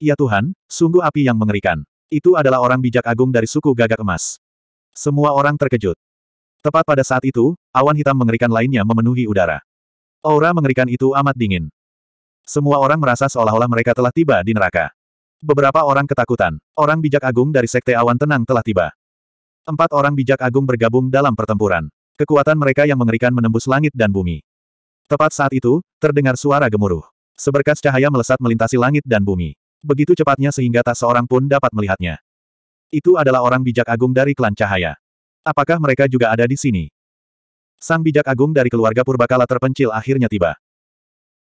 Ya Tuhan, sungguh api yang mengerikan. Itu adalah orang bijak agung dari suku gagak emas. Semua orang terkejut. Tepat pada saat itu, awan hitam mengerikan lainnya memenuhi udara. Aura mengerikan itu amat dingin. Semua orang merasa seolah-olah mereka telah tiba di neraka. Beberapa orang ketakutan. Orang bijak agung dari Sekte Awan Tenang telah tiba. Empat orang bijak agung bergabung dalam pertempuran. Kekuatan mereka yang mengerikan menembus langit dan bumi. Tepat saat itu, terdengar suara gemuruh. Seberkas cahaya melesat melintasi langit dan bumi. Begitu cepatnya sehingga tak seorang pun dapat melihatnya. Itu adalah orang bijak agung dari klan cahaya. Apakah mereka juga ada di sini? Sang bijak agung dari keluarga Purbakala terpencil akhirnya tiba.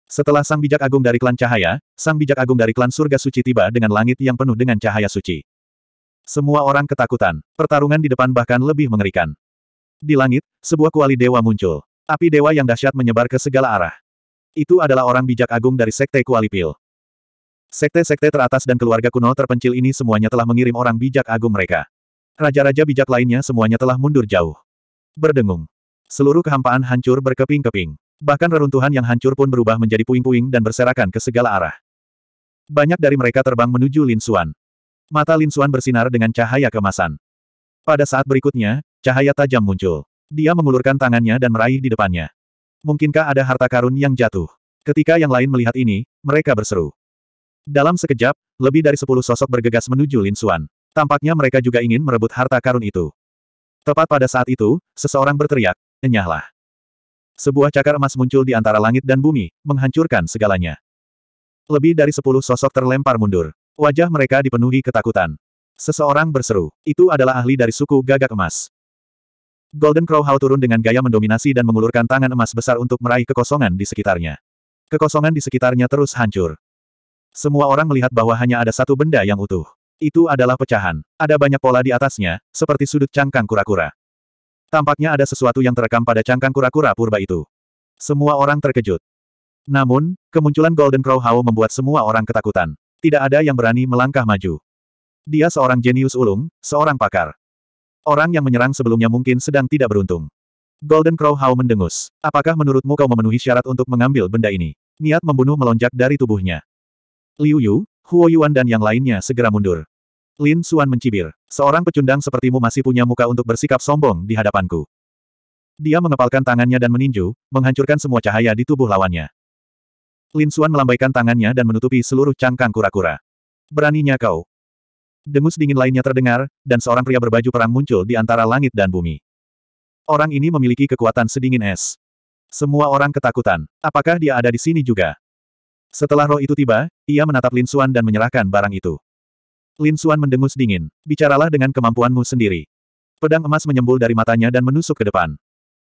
Setelah sang bijak agung dari klan cahaya, sang bijak agung dari klan surga suci tiba dengan langit yang penuh dengan cahaya suci. Semua orang ketakutan. Pertarungan di depan bahkan lebih mengerikan. Di langit, sebuah kuali dewa muncul. Api dewa yang dahsyat menyebar ke segala arah. Itu adalah orang bijak agung dari Sekte Kuali Pil. Sekte-sekte teratas dan keluarga kuno terpencil ini semuanya telah mengirim orang bijak agung mereka. Raja-raja bijak lainnya semuanya telah mundur jauh. Berdengung. Seluruh kehampaan hancur berkeping-keping. Bahkan reruntuhan yang hancur pun berubah menjadi puing-puing dan berserakan ke segala arah. Banyak dari mereka terbang menuju Lin Suan. Mata Lin Suan bersinar dengan cahaya kemasan. Pada saat berikutnya, cahaya tajam muncul. Dia mengulurkan tangannya dan meraih di depannya. Mungkinkah ada harta karun yang jatuh? Ketika yang lain melihat ini, mereka berseru. Dalam sekejap, lebih dari sepuluh sosok bergegas menuju Lin Xuan. Tampaknya mereka juga ingin merebut harta karun itu. Tepat pada saat itu, seseorang berteriak, enyahlah. Sebuah cakar emas muncul di antara langit dan bumi, menghancurkan segalanya. Lebih dari sepuluh sosok terlempar mundur. Wajah mereka dipenuhi ketakutan. Seseorang berseru, itu adalah ahli dari suku gagak emas. Golden Crow hau turun dengan gaya mendominasi dan mengulurkan tangan emas besar untuk meraih kekosongan di sekitarnya. Kekosongan di sekitarnya terus hancur. Semua orang melihat bahwa hanya ada satu benda yang utuh. Itu adalah pecahan. Ada banyak pola di atasnya, seperti sudut cangkang kura-kura. Tampaknya ada sesuatu yang terekam pada cangkang kura-kura purba itu. Semua orang terkejut. Namun, kemunculan Golden Crow Hao membuat semua orang ketakutan. Tidak ada yang berani melangkah maju. Dia seorang jenius ulung, seorang pakar. Orang yang menyerang sebelumnya mungkin sedang tidak beruntung. Golden Crow Hao mendengus. Apakah menurutmu kau memenuhi syarat untuk mengambil benda ini? Niat membunuh melonjak dari tubuhnya. Liu Yu, Huo Yuan dan yang lainnya segera mundur. Lin Xuan mencibir. Seorang pecundang sepertimu masih punya muka untuk bersikap sombong di hadapanku. Dia mengepalkan tangannya dan meninju, menghancurkan semua cahaya di tubuh lawannya. Lin Xuan melambaikan tangannya dan menutupi seluruh cangkang kura-kura. Beraninya kau. Demus dingin lainnya terdengar, dan seorang pria berbaju perang muncul di antara langit dan bumi. Orang ini memiliki kekuatan sedingin es. Semua orang ketakutan. Apakah dia ada di sini juga? Setelah roh itu tiba, ia menatap Lin Xuan dan menyerahkan barang itu. Lin Xuan mendengus dingin, bicaralah dengan kemampuanmu sendiri. Pedang emas menyembul dari matanya dan menusuk ke depan.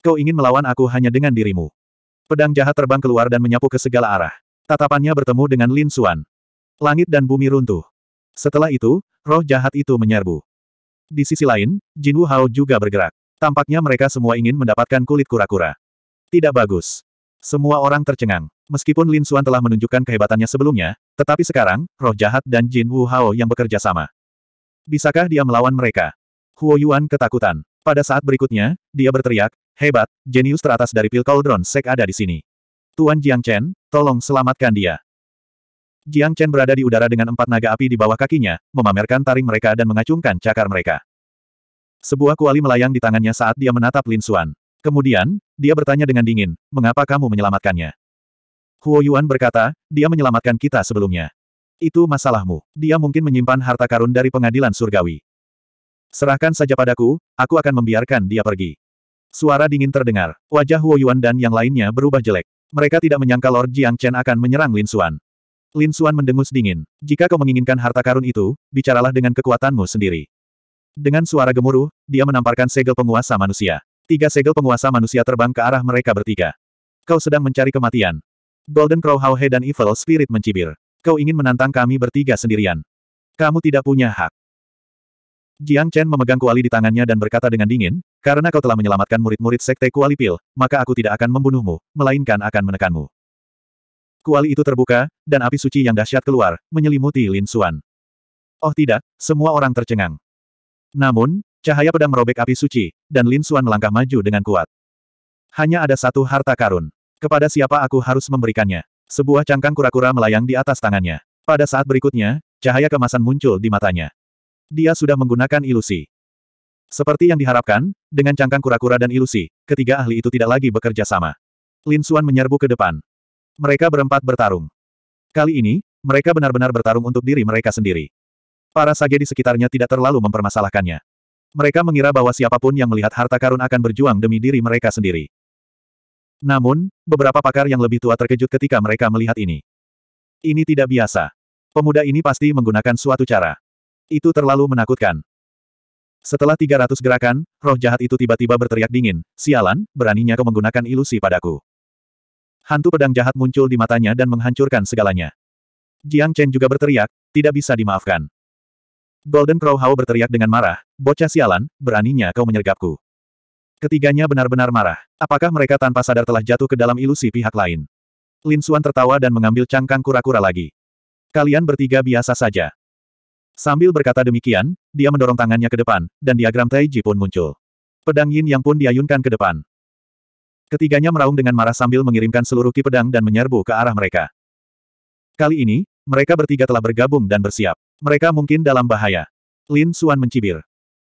Kau ingin melawan aku hanya dengan dirimu. Pedang jahat terbang keluar dan menyapu ke segala arah. Tatapannya bertemu dengan Lin Xuan. Langit dan bumi runtuh. Setelah itu, roh jahat itu menyerbu. Di sisi lain, Jin Wu Hao juga bergerak. Tampaknya mereka semua ingin mendapatkan kulit kura-kura. Tidak bagus. Semua orang tercengang. Meskipun Lin Xuan telah menunjukkan kehebatannya sebelumnya, tetapi sekarang, roh jahat dan Jin Wu Hao yang bekerja sama. Bisakah dia melawan mereka? Huo Yuan ketakutan. Pada saat berikutnya, dia berteriak, Hebat, jenius teratas dari pil Cauldron Sek ada di sini. Tuan Jiang Chen, tolong selamatkan dia. Jiang Chen berada di udara dengan empat naga api di bawah kakinya, memamerkan taring mereka dan mengacungkan cakar mereka. Sebuah kuali melayang di tangannya saat dia menatap Lin Xuan. Kemudian, dia bertanya dengan dingin, mengapa kamu menyelamatkannya? Huo Yuan berkata, dia menyelamatkan kita sebelumnya. Itu masalahmu. Dia mungkin menyimpan harta karun dari pengadilan surgawi. Serahkan saja padaku, aku akan membiarkan dia pergi. Suara dingin terdengar. Wajah Huo Yuan dan yang lainnya berubah jelek. Mereka tidak menyangka Lord Jiang Chen akan menyerang Lin Xuan. Lin Xuan mendengus dingin. Jika kau menginginkan harta karun itu, bicaralah dengan kekuatanmu sendiri. Dengan suara gemuruh, dia menamparkan segel penguasa manusia. Tiga segel penguasa manusia terbang ke arah mereka bertiga. Kau sedang mencari kematian. Golden Crow Hauhe dan Evil Spirit mencibir. Kau ingin menantang kami bertiga sendirian. Kamu tidak punya hak. Jiang Chen memegang kuali di tangannya dan berkata dengan dingin, karena kau telah menyelamatkan murid-murid sekte kuali pil, maka aku tidak akan membunuhmu, melainkan akan menekanmu. Kuali itu terbuka, dan api suci yang dahsyat keluar, menyelimuti Lin Xuan. Oh tidak, semua orang tercengang. Namun, Cahaya pedang merobek api suci, dan Lin Suan melangkah maju dengan kuat. Hanya ada satu harta karun. Kepada siapa aku harus memberikannya? Sebuah cangkang kura-kura melayang di atas tangannya. Pada saat berikutnya, cahaya kemasan muncul di matanya. Dia sudah menggunakan ilusi. Seperti yang diharapkan, dengan cangkang kura-kura dan ilusi, ketiga ahli itu tidak lagi bekerja sama. Lin Suan menyerbu ke depan. Mereka berempat bertarung. Kali ini, mereka benar-benar bertarung untuk diri mereka sendiri. Para sage di sekitarnya tidak terlalu mempermasalahkannya. Mereka mengira bahwa siapapun yang melihat harta karun akan berjuang demi diri mereka sendiri. Namun, beberapa pakar yang lebih tua terkejut ketika mereka melihat ini. Ini tidak biasa. Pemuda ini pasti menggunakan suatu cara. Itu terlalu menakutkan. Setelah 300 gerakan, roh jahat itu tiba-tiba berteriak dingin, sialan, beraninya kau menggunakan ilusi padaku. Hantu pedang jahat muncul di matanya dan menghancurkan segalanya. Jiang Chen juga berteriak, tidak bisa dimaafkan. Golden Crow Hao berteriak dengan marah, bocah sialan, beraninya kau menyergapku. Ketiganya benar-benar marah. Apakah mereka tanpa sadar telah jatuh ke dalam ilusi pihak lain? Lin Suan tertawa dan mengambil cangkang kura-kura lagi. Kalian bertiga biasa saja. Sambil berkata demikian, dia mendorong tangannya ke depan, dan diagram Taiji pun muncul. Pedang Yin yang pun diayunkan ke depan. Ketiganya meraung dengan marah sambil mengirimkan seluruh ki pedang dan menyerbu ke arah mereka. Kali ini, mereka bertiga telah bergabung dan bersiap. Mereka mungkin dalam bahaya. Lin Suan mencibir.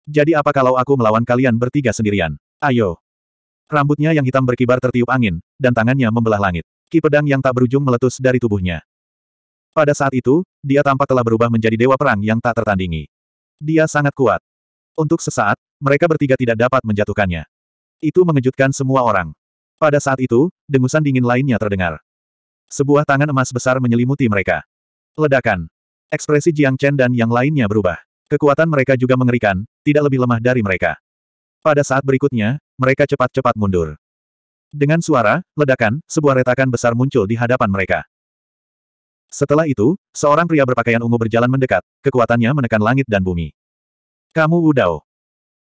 Jadi apa kalau aku melawan kalian bertiga sendirian? Ayo. Rambutnya yang hitam berkibar tertiup angin, dan tangannya membelah langit. Ki pedang yang tak berujung meletus dari tubuhnya. Pada saat itu, dia tampak telah berubah menjadi dewa perang yang tak tertandingi. Dia sangat kuat. Untuk sesaat, mereka bertiga tidak dapat menjatuhkannya. Itu mengejutkan semua orang. Pada saat itu, dengusan dingin lainnya terdengar. Sebuah tangan emas besar menyelimuti mereka. Ledakan. Ekspresi Jiang Chen dan yang lainnya berubah. Kekuatan mereka juga mengerikan, tidak lebih lemah dari mereka. Pada saat berikutnya, mereka cepat-cepat mundur. Dengan suara, ledakan, sebuah retakan besar muncul di hadapan mereka. Setelah itu, seorang pria berpakaian ungu berjalan mendekat, kekuatannya menekan langit dan bumi. Kamu Wudao.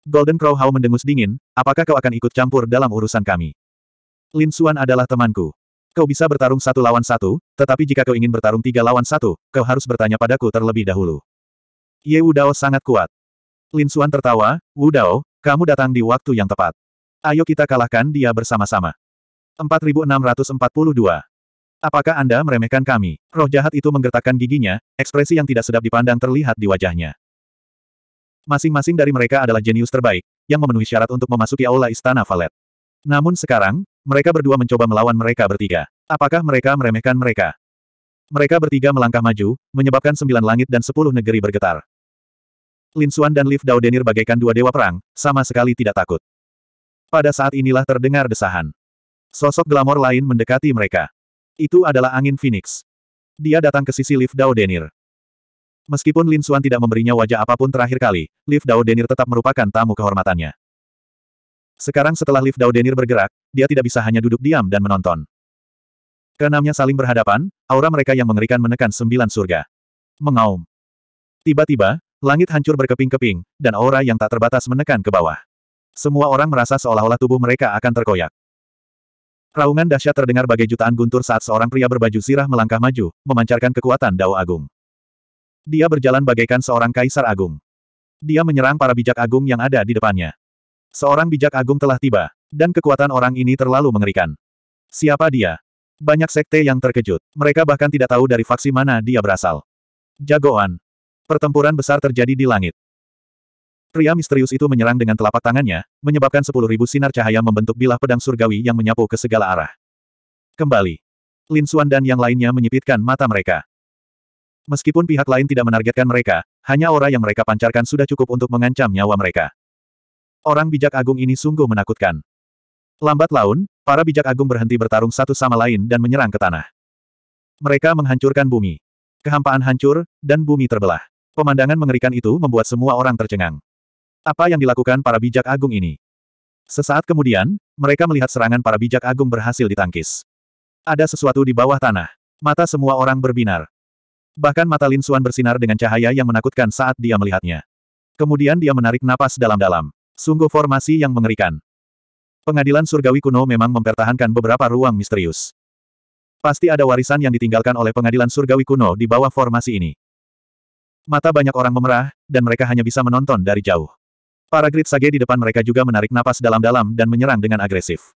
Golden Crow Hao mendengus dingin, apakah kau akan ikut campur dalam urusan kami? Lin Xuan adalah temanku. Kau bisa bertarung satu lawan satu, tetapi jika kau ingin bertarung tiga lawan satu, kau harus bertanya padaku terlebih dahulu. Ye Dao sangat kuat. Lin Xuan tertawa, Wu Dao, kamu datang di waktu yang tepat. Ayo kita kalahkan dia bersama-sama. 4642. Apakah Anda meremehkan kami? Roh jahat itu menggertakkan giginya, ekspresi yang tidak sedap dipandang terlihat di wajahnya. Masing-masing dari mereka adalah jenius terbaik, yang memenuhi syarat untuk memasuki aula Istana Valet. Namun sekarang, mereka berdua mencoba melawan mereka bertiga. Apakah mereka meremehkan mereka? Mereka bertiga melangkah maju, menyebabkan sembilan langit dan sepuluh negeri bergetar. Lin Xuan dan Liv Daudenir bagaikan dua dewa perang, sama sekali tidak takut. Pada saat inilah terdengar desahan. Sosok glamor lain mendekati mereka. Itu adalah angin Phoenix. Dia datang ke sisi Liv Daudenir. Meskipun Lin Xuan tidak memberinya wajah apapun terakhir kali, Liv Daudenir tetap merupakan tamu kehormatannya. Sekarang setelah lift Daudenir bergerak, dia tidak bisa hanya duduk diam dan menonton. Keenamnya saling berhadapan, aura mereka yang mengerikan menekan sembilan surga. Mengaum. Tiba-tiba, langit hancur berkeping-keping, dan aura yang tak terbatas menekan ke bawah. Semua orang merasa seolah-olah tubuh mereka akan terkoyak. Raungan dahsyat terdengar bagai jutaan guntur saat seorang pria berbaju sirah melangkah maju, memancarkan kekuatan Dao Agung. Dia berjalan bagaikan seorang kaisar agung. Dia menyerang para bijak agung yang ada di depannya. Seorang bijak agung telah tiba, dan kekuatan orang ini terlalu mengerikan. Siapa dia? Banyak sekte yang terkejut. Mereka bahkan tidak tahu dari faksi mana dia berasal. Jagoan. Pertempuran besar terjadi di langit. Pria misterius itu menyerang dengan telapak tangannya, menyebabkan sepuluh ribu sinar cahaya membentuk bilah pedang surgawi yang menyapu ke segala arah. Kembali. Lin Xuan dan yang lainnya menyipitkan mata mereka. Meskipun pihak lain tidak menargetkan mereka, hanya aura yang mereka pancarkan sudah cukup untuk mengancam nyawa mereka. Orang bijak agung ini sungguh menakutkan. Lambat laun, para bijak agung berhenti bertarung satu sama lain dan menyerang ke tanah. Mereka menghancurkan bumi. Kehampaan hancur, dan bumi terbelah. Pemandangan mengerikan itu membuat semua orang tercengang. Apa yang dilakukan para bijak agung ini? Sesaat kemudian, mereka melihat serangan para bijak agung berhasil ditangkis. Ada sesuatu di bawah tanah. Mata semua orang berbinar. Bahkan mata Lin Xuan bersinar dengan cahaya yang menakutkan saat dia melihatnya. Kemudian dia menarik napas dalam-dalam. Sungguh formasi yang mengerikan. Pengadilan surgawi kuno memang mempertahankan beberapa ruang misterius. Pasti ada warisan yang ditinggalkan oleh pengadilan surgawi kuno di bawah formasi ini. Mata banyak orang memerah, dan mereka hanya bisa menonton dari jauh. Para grid sage di depan mereka juga menarik napas dalam-dalam dan menyerang dengan agresif.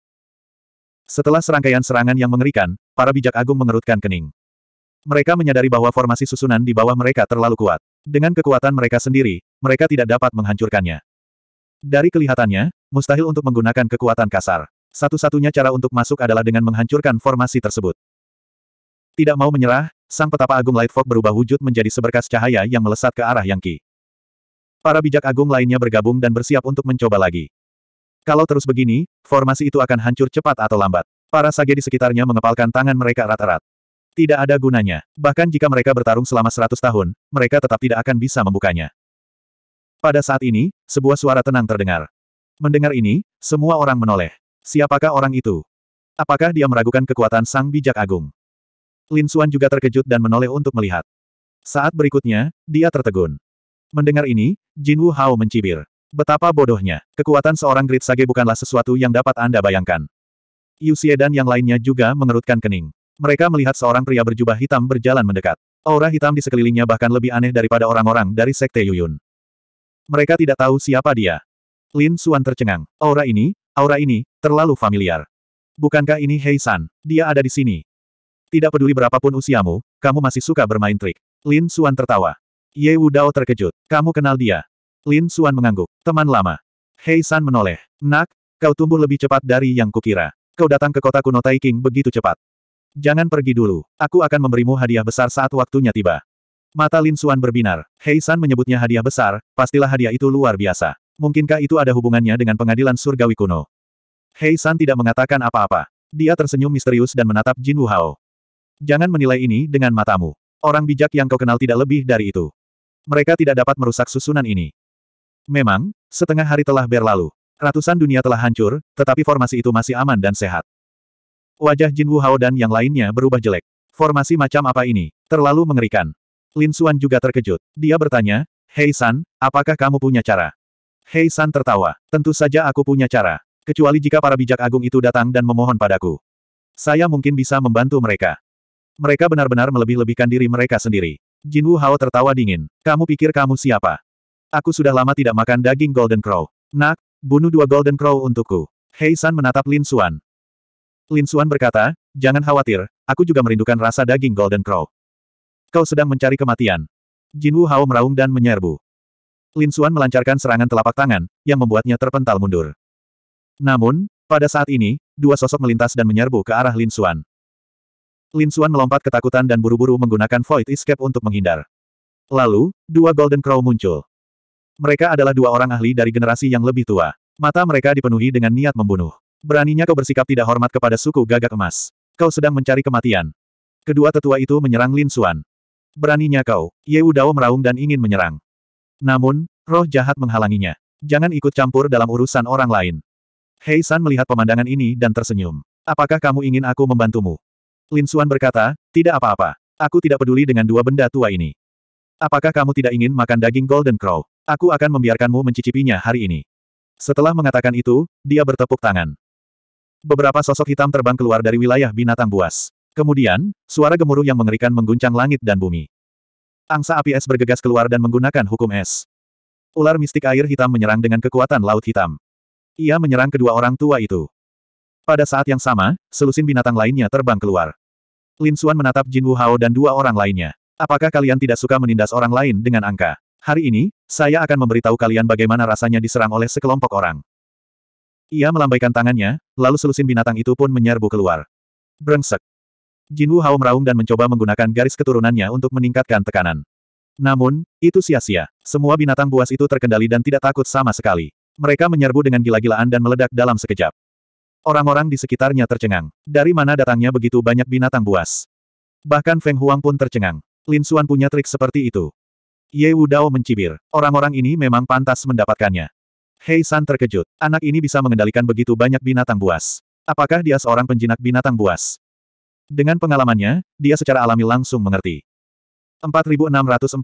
Setelah serangkaian serangan yang mengerikan, para bijak agung mengerutkan kening. Mereka menyadari bahwa formasi susunan di bawah mereka terlalu kuat. Dengan kekuatan mereka sendiri, mereka tidak dapat menghancurkannya. Dari kelihatannya, mustahil untuk menggunakan kekuatan kasar. Satu-satunya cara untuk masuk adalah dengan menghancurkan formasi tersebut. Tidak mau menyerah, sang petapa agung Lightfog berubah wujud menjadi seberkas cahaya yang melesat ke arah Yang Qi. Para bijak agung lainnya bergabung dan bersiap untuk mencoba lagi. Kalau terus begini, formasi itu akan hancur cepat atau lambat. Para sage di sekitarnya mengepalkan tangan mereka erat-erat. Tidak ada gunanya. Bahkan jika mereka bertarung selama seratus tahun, mereka tetap tidak akan bisa membukanya. Pada saat ini, sebuah suara tenang terdengar. Mendengar ini, semua orang menoleh. Siapakah orang itu? Apakah dia meragukan kekuatan sang bijak agung? Lin Suan juga terkejut dan menoleh untuk melihat. Saat berikutnya, dia tertegun. Mendengar ini, Jin Wu Hao mencibir. Betapa bodohnya, kekuatan seorang Great Sage bukanlah sesuatu yang dapat Anda bayangkan. Yu Xie dan yang lainnya juga mengerutkan kening. Mereka melihat seorang pria berjubah hitam berjalan mendekat. Aura hitam di sekelilingnya bahkan lebih aneh daripada orang-orang dari Sekte Yuyun. Mereka tidak tahu siapa dia. Lin Suan tercengang. Aura ini, aura ini, terlalu familiar. Bukankah ini Hei San? Dia ada di sini. Tidak peduli berapapun usiamu, kamu masih suka bermain trik. Lin Suan tertawa. Ye Wu Dao terkejut. Kamu kenal dia. Lin Suan mengangguk. Teman lama. Hei San menoleh. Nak, kau tumbuh lebih cepat dari yang kukira. Kau datang ke kota kuno Taiking begitu cepat. Jangan pergi dulu. Aku akan memberimu hadiah besar saat waktunya tiba. Mata Lin Xuan berbinar. Hei San menyebutnya hadiah besar, pastilah hadiah itu luar biasa. Mungkinkah itu ada hubungannya dengan pengadilan surgawi kuno? Hei San tidak mengatakan apa-apa. Dia tersenyum misterius dan menatap Jin Wu Hao. Jangan menilai ini dengan matamu. Orang bijak yang kau kenal tidak lebih dari itu. Mereka tidak dapat merusak susunan ini. Memang, setengah hari telah berlalu. Ratusan dunia telah hancur, tetapi formasi itu masih aman dan sehat. Wajah Jin Wu Hao dan yang lainnya berubah jelek. Formasi macam apa ini? Terlalu mengerikan. Lin Suan juga terkejut. Dia bertanya, Hei San, apakah kamu punya cara? Hei San tertawa. Tentu saja aku punya cara. Kecuali jika para bijak agung itu datang dan memohon padaku. Saya mungkin bisa membantu mereka. Mereka benar-benar melebih-lebihkan diri mereka sendiri. Jin Wu Hao tertawa dingin. Kamu pikir kamu siapa? Aku sudah lama tidak makan daging Golden Crow. Nak, bunuh dua Golden Crow untukku. Hei San menatap Lin Suan. Lin Suan berkata, jangan khawatir, aku juga merindukan rasa daging Golden Crow. Kau sedang mencari kematian. Jin Wu Hao meraung dan menyerbu. Lin Xuan melancarkan serangan telapak tangan, yang membuatnya terpental mundur. Namun, pada saat ini, dua sosok melintas dan menyerbu ke arah Lin Xuan. Lin Xuan melompat ketakutan dan buru-buru menggunakan Void Escape untuk menghindar. Lalu, dua Golden Crow muncul. Mereka adalah dua orang ahli dari generasi yang lebih tua. Mata mereka dipenuhi dengan niat membunuh. Beraninya kau bersikap tidak hormat kepada suku gagak emas. Kau sedang mencari kematian. Kedua tetua itu menyerang Lin Xuan. Beraninya kau, Ye Dao meraung dan ingin menyerang. Namun, roh jahat menghalanginya. Jangan ikut campur dalam urusan orang lain. Hei San melihat pemandangan ini dan tersenyum. Apakah kamu ingin aku membantumu? Lin Xuan berkata, tidak apa-apa. Aku tidak peduli dengan dua benda tua ini. Apakah kamu tidak ingin makan daging Golden Crow? Aku akan membiarkanmu mencicipinya hari ini. Setelah mengatakan itu, dia bertepuk tangan. Beberapa sosok hitam terbang keluar dari wilayah binatang buas. Kemudian, suara gemuruh yang mengerikan mengguncang langit dan bumi. Angsa api es bergegas keluar dan menggunakan hukum es. Ular mistik air hitam menyerang dengan kekuatan laut hitam. Ia menyerang kedua orang tua itu. Pada saat yang sama, selusin binatang lainnya terbang keluar. Lin Xuan menatap Jin Wu Hao dan dua orang lainnya. Apakah kalian tidak suka menindas orang lain dengan angka? Hari ini, saya akan memberitahu kalian bagaimana rasanya diserang oleh sekelompok orang. Ia melambaikan tangannya, lalu selusin binatang itu pun menyerbu keluar. Brengsek. Jin Wu Hao meraung dan mencoba menggunakan garis keturunannya untuk meningkatkan tekanan. Namun, itu sia-sia. Semua binatang buas itu terkendali dan tidak takut sama sekali. Mereka menyerbu dengan gila-gilaan dan meledak dalam sekejap. Orang-orang di sekitarnya tercengang. Dari mana datangnya begitu banyak binatang buas? Bahkan Feng Huang pun tercengang. Lin Xuan punya trik seperti itu. Ye Dao mencibir. Orang-orang ini memang pantas mendapatkannya. Hei San terkejut. Anak ini bisa mengendalikan begitu banyak binatang buas. Apakah dia seorang penjinak binatang buas? Dengan pengalamannya, dia secara alami langsung mengerti. 4643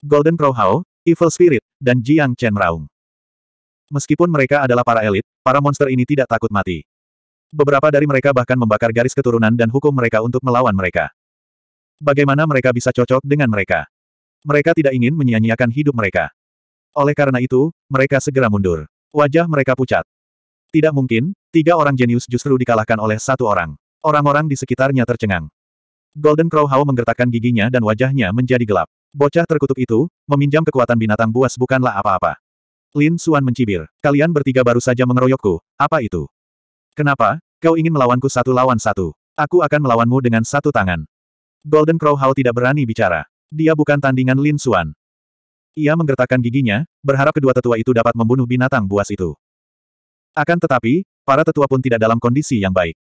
Golden Crow Hao, Evil Spirit, dan Jiang Chen Raung. Meskipun mereka adalah para elit, para monster ini tidak takut mati. Beberapa dari mereka bahkan membakar garis keturunan dan hukum mereka untuk melawan mereka. Bagaimana mereka bisa cocok dengan mereka? Mereka tidak ingin menyia-nyiakan hidup mereka. Oleh karena itu, mereka segera mundur. Wajah mereka pucat. Tidak mungkin, tiga orang jenius justru dikalahkan oleh satu orang. Orang-orang di sekitarnya tercengang. Golden Crow Hao menggertakkan giginya dan wajahnya menjadi gelap. Bocah terkutuk itu, meminjam kekuatan binatang buas bukanlah apa-apa. Lin Suan mencibir. Kalian bertiga baru saja mengeroyokku, apa itu? Kenapa, kau ingin melawanku satu lawan satu? Aku akan melawanmu dengan satu tangan. Golden Crow Hao tidak berani bicara. Dia bukan tandingan Lin Suan. Ia menggertakkan giginya, berharap kedua tetua itu dapat membunuh binatang buas itu. Akan tetapi, para tetua pun tidak dalam kondisi yang baik.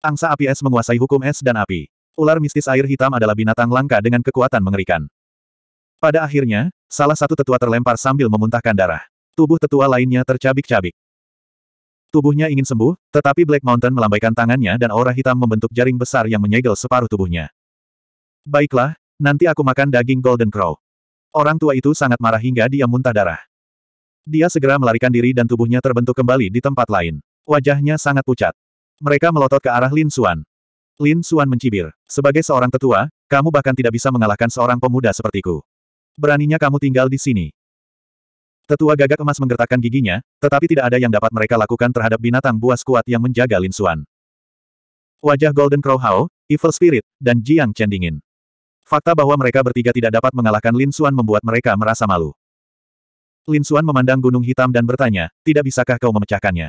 Angsa api es menguasai hukum es dan api. Ular mistis air hitam adalah binatang langka dengan kekuatan mengerikan. Pada akhirnya, salah satu tetua terlempar sambil memuntahkan darah. Tubuh tetua lainnya tercabik-cabik. Tubuhnya ingin sembuh, tetapi Black Mountain melambaikan tangannya dan aura hitam membentuk jaring besar yang menyegel separuh tubuhnya. Baiklah, nanti aku makan daging Golden Crow. Orang tua itu sangat marah hingga dia muntah darah. Dia segera melarikan diri dan tubuhnya terbentuk kembali di tempat lain. Wajahnya sangat pucat. Mereka melotot ke arah Lin Xuan. Lin Xuan mencibir. Sebagai seorang tetua, kamu bahkan tidak bisa mengalahkan seorang pemuda sepertiku. Beraninya kamu tinggal di sini. Tetua gagak emas menggertakkan giginya, tetapi tidak ada yang dapat mereka lakukan terhadap binatang buas kuat yang menjaga Lin Xuan. Wajah Golden Crow Hao, Evil Spirit, dan Jiang Chen dingin. Fakta bahwa mereka bertiga tidak dapat mengalahkan Lin Xuan membuat mereka merasa malu. Lin Xuan memandang gunung hitam dan bertanya, tidak bisakah kau memecahkannya?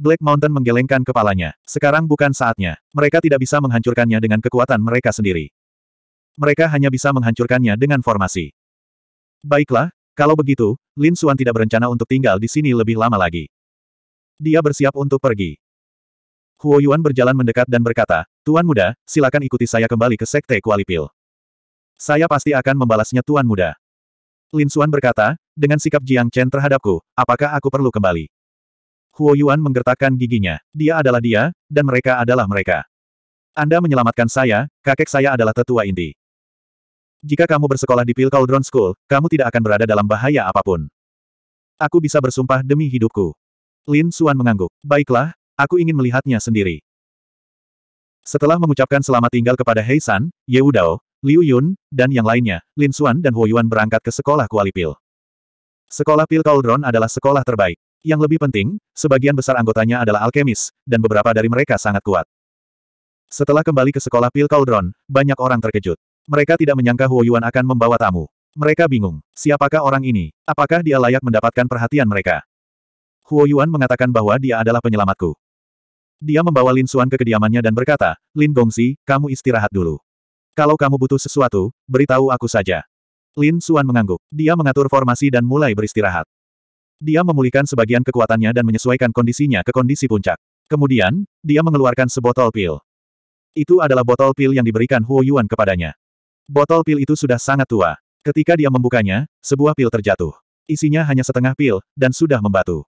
Black Mountain menggelengkan kepalanya. Sekarang bukan saatnya. Mereka tidak bisa menghancurkannya dengan kekuatan mereka sendiri. Mereka hanya bisa menghancurkannya dengan formasi. Baiklah, kalau begitu, Lin Suan tidak berencana untuk tinggal di sini lebih lama lagi. Dia bersiap untuk pergi. Huo Yuan berjalan mendekat dan berkata, Tuan Muda, silakan ikuti saya kembali ke Sekte Kualipil. Saya pasti akan membalasnya Tuan Muda. Lin Suan berkata, dengan sikap Jiang Chen terhadapku, apakah aku perlu kembali? Huo Yuan menggertakkan giginya. Dia adalah dia, dan mereka adalah mereka. Anda menyelamatkan saya, kakek saya adalah tetua inti. Jika kamu bersekolah di Pil Cauldron School, kamu tidak akan berada dalam bahaya apapun. Aku bisa bersumpah demi hidupku. Lin Suan mengangguk. Baiklah, aku ingin melihatnya sendiri. Setelah mengucapkan selamat tinggal kepada Hei San, Ye Wudao, Liu Yun, dan yang lainnya, Lin Suan dan Huo Yuan berangkat ke sekolah Kuali Pil. Sekolah Pil Cauldron adalah sekolah terbaik. Yang lebih penting, sebagian besar anggotanya adalah alkemis, dan beberapa dari mereka sangat kuat. Setelah kembali ke sekolah Pil Cauldron, banyak orang terkejut. Mereka tidak menyangka Huo Yuan akan membawa tamu. Mereka bingung, siapakah orang ini? Apakah dia layak mendapatkan perhatian mereka? Huo Yuan mengatakan bahwa dia adalah penyelamatku. Dia membawa Lin Xuan ke kediamannya dan berkata, Lin Gongzi, kamu istirahat dulu. Kalau kamu butuh sesuatu, beritahu aku saja. Lin Xuan mengangguk. Dia mengatur formasi dan mulai beristirahat. Dia memulihkan sebagian kekuatannya dan menyesuaikan kondisinya ke kondisi puncak. Kemudian, dia mengeluarkan sebotol pil. Itu adalah botol pil yang diberikan Huo Yuan kepadanya. Botol pil itu sudah sangat tua. Ketika dia membukanya, sebuah pil terjatuh. Isinya hanya setengah pil, dan sudah membatu.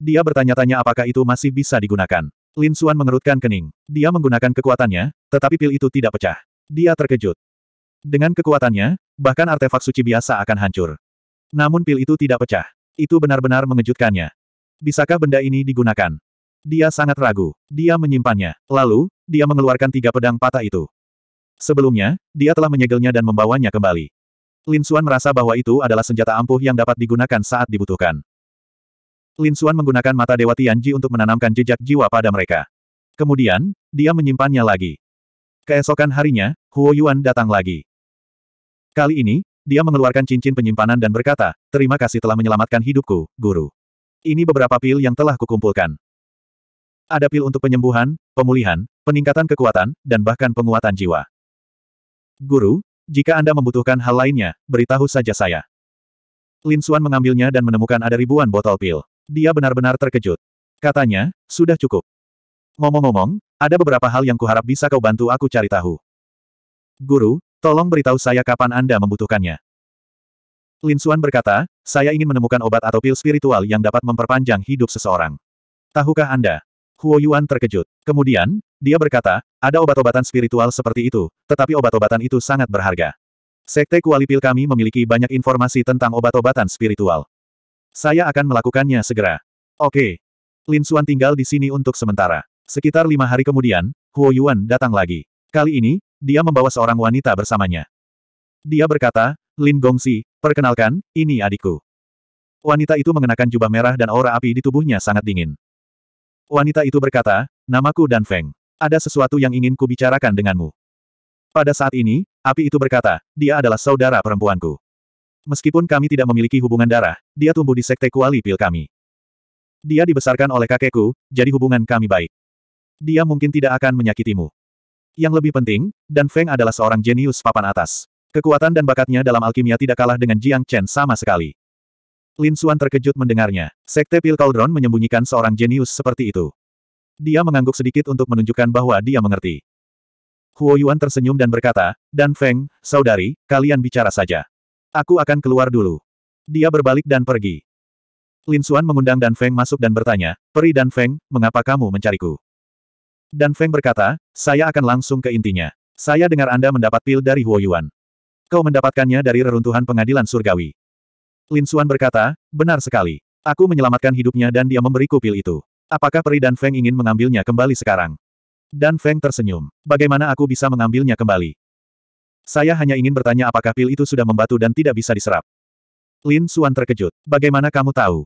Dia bertanya-tanya apakah itu masih bisa digunakan. Lin Xuan mengerutkan kening. Dia menggunakan kekuatannya, tetapi pil itu tidak pecah. Dia terkejut. Dengan kekuatannya, bahkan artefak suci biasa akan hancur. Namun pil itu tidak pecah. Itu benar-benar mengejutkannya. Bisakah benda ini digunakan? Dia sangat ragu. Dia menyimpannya. Lalu, dia mengeluarkan tiga pedang patah itu. Sebelumnya, dia telah menyegelnya dan membawanya kembali. Lin Xuan merasa bahwa itu adalah senjata ampuh yang dapat digunakan saat dibutuhkan. Lin Xuan menggunakan mata Dewa Tianji untuk menanamkan jejak jiwa pada mereka. Kemudian, dia menyimpannya lagi. Keesokan harinya, Huo Yuan datang lagi. Kali ini, dia mengeluarkan cincin penyimpanan dan berkata, terima kasih telah menyelamatkan hidupku, guru. Ini beberapa pil yang telah kukumpulkan. Ada pil untuk penyembuhan, pemulihan, peningkatan kekuatan, dan bahkan penguatan jiwa. Guru, jika Anda membutuhkan hal lainnya, beritahu saja saya. Lin Xuan mengambilnya dan menemukan ada ribuan botol pil. Dia benar-benar terkejut. Katanya, sudah cukup. Ngomong-ngomong, ada beberapa hal yang kuharap bisa kau bantu aku cari tahu. Guru, Tolong beritahu saya kapan Anda membutuhkannya. Lin Xuan berkata, saya ingin menemukan obat atau pil spiritual yang dapat memperpanjang hidup seseorang. Tahukah Anda? Huo Yuan terkejut. Kemudian, dia berkata, ada obat-obatan spiritual seperti itu, tetapi obat-obatan itu sangat berharga. Sekte Kuali Pil kami memiliki banyak informasi tentang obat-obatan spiritual. Saya akan melakukannya segera. Oke. Lin Xuan tinggal di sini untuk sementara. Sekitar lima hari kemudian, Huo Yuan datang lagi. Kali ini, dia membawa seorang wanita bersamanya. Dia berkata, Lin Gongxi, perkenalkan, ini adikku. Wanita itu mengenakan jubah merah dan aura api di tubuhnya sangat dingin. Wanita itu berkata, namaku Dan Feng. Ada sesuatu yang ingin ku bicarakan denganmu. Pada saat ini, api itu berkata, dia adalah saudara perempuanku. Meskipun kami tidak memiliki hubungan darah, dia tumbuh di sekte kuali pil kami. Dia dibesarkan oleh kakekku, jadi hubungan kami baik. Dia mungkin tidak akan menyakitimu. Yang lebih penting, Dan Feng adalah seorang jenius papan atas. Kekuatan dan bakatnya dalam alkimia tidak kalah dengan Jiang Chen sama sekali. Lin Xuan terkejut mendengarnya. Sekte Pil Cauldron menyembunyikan seorang jenius seperti itu. Dia mengangguk sedikit untuk menunjukkan bahwa dia mengerti. Huo Yuan tersenyum dan berkata, Dan Feng, saudari, kalian bicara saja. Aku akan keluar dulu. Dia berbalik dan pergi. Lin Xuan mengundang Dan Feng masuk dan bertanya, Peri Dan Feng, mengapa kamu mencariku? Dan Feng berkata, saya akan langsung ke intinya. Saya dengar Anda mendapat pil dari Huo Yuan. Kau mendapatkannya dari reruntuhan pengadilan surgawi. Lin Xuan berkata, benar sekali. Aku menyelamatkan hidupnya dan dia memberiku pil itu. Apakah Peri dan Feng ingin mengambilnya kembali sekarang? Dan Feng tersenyum. Bagaimana aku bisa mengambilnya kembali? Saya hanya ingin bertanya apakah pil itu sudah membatu dan tidak bisa diserap. Lin Xuan terkejut. Bagaimana kamu tahu?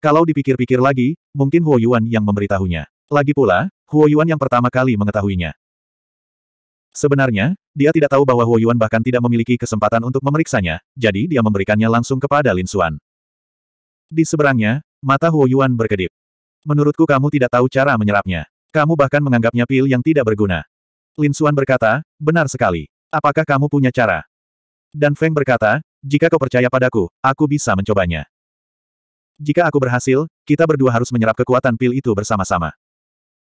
Kalau dipikir-pikir lagi, mungkin Huo Yuan yang memberitahunya. Lagi pula, Huo Yuan yang pertama kali mengetahuinya. Sebenarnya, dia tidak tahu bahwa Huo Yuan bahkan tidak memiliki kesempatan untuk memeriksanya, jadi dia memberikannya langsung kepada Lin Xuan. Di seberangnya, mata Huo Yuan berkedip. Menurutku kamu tidak tahu cara menyerapnya. Kamu bahkan menganggapnya pil yang tidak berguna. Lin Xuan berkata, benar sekali. Apakah kamu punya cara? Dan Feng berkata, jika kau percaya padaku, aku bisa mencobanya. Jika aku berhasil, kita berdua harus menyerap kekuatan pil itu bersama-sama.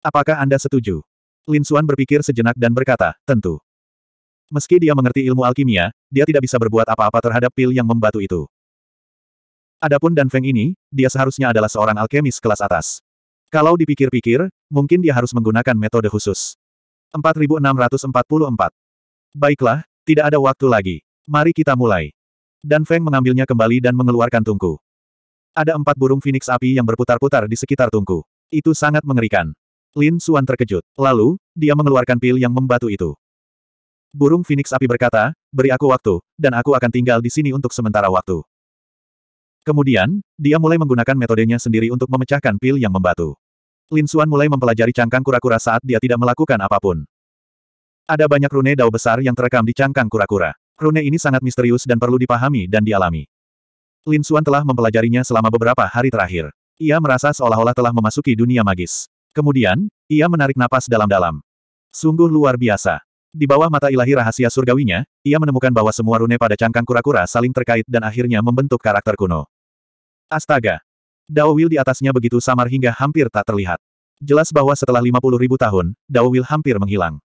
Apakah Anda setuju? Lin Xuan berpikir sejenak dan berkata, tentu. Meski dia mengerti ilmu alkimia, dia tidak bisa berbuat apa-apa terhadap pil yang membatu itu. Adapun Dan Feng ini, dia seharusnya adalah seorang alkemis kelas atas. Kalau dipikir-pikir, mungkin dia harus menggunakan metode khusus. 4644. Baiklah, tidak ada waktu lagi. Mari kita mulai. Dan Feng mengambilnya kembali dan mengeluarkan tungku. Ada empat burung phoenix api yang berputar-putar di sekitar tungku. Itu sangat mengerikan. Lin Suan terkejut. Lalu, dia mengeluarkan pil yang membatu itu. Burung Phoenix api berkata, beri aku waktu, dan aku akan tinggal di sini untuk sementara waktu. Kemudian, dia mulai menggunakan metodenya sendiri untuk memecahkan pil yang membatu. Lin Suan mulai mempelajari cangkang kura-kura saat dia tidak melakukan apapun. Ada banyak rune dao besar yang terekam di cangkang kura-kura. Rune ini sangat misterius dan perlu dipahami dan dialami. Lin Suan telah mempelajarinya selama beberapa hari terakhir. Ia merasa seolah-olah telah memasuki dunia magis. Kemudian, ia menarik napas dalam-dalam. Sungguh luar biasa. Di bawah mata ilahi rahasia surgawinya, ia menemukan bahwa semua rune pada cangkang kura-kura saling terkait dan akhirnya membentuk karakter kuno. Astaga! Will di atasnya begitu samar hingga hampir tak terlihat. Jelas bahwa setelah 50 ribu tahun, Will hampir menghilang.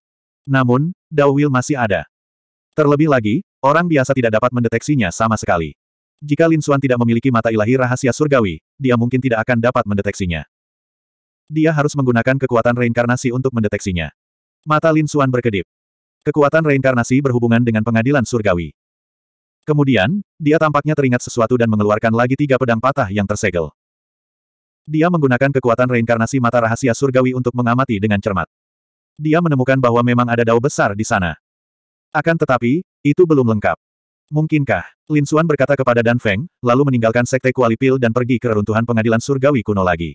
Namun, Will masih ada. Terlebih lagi, orang biasa tidak dapat mendeteksinya sama sekali. Jika Lin Xuan tidak memiliki mata ilahi rahasia surgawi, dia mungkin tidak akan dapat mendeteksinya. Dia harus menggunakan kekuatan reinkarnasi untuk mendeteksinya. Mata Lin Xuan berkedip. Kekuatan reinkarnasi berhubungan dengan pengadilan surgawi. Kemudian, dia tampaknya teringat sesuatu dan mengeluarkan lagi tiga pedang patah yang tersegel. Dia menggunakan kekuatan reinkarnasi mata rahasia surgawi untuk mengamati dengan cermat. Dia menemukan bahwa memang ada dao besar di sana. Akan tetapi, itu belum lengkap. Mungkinkah? Lin Xuan berkata kepada Dan Feng, lalu meninggalkan sekte Kuali Pil dan pergi ke reruntuhan pengadilan surgawi kuno lagi.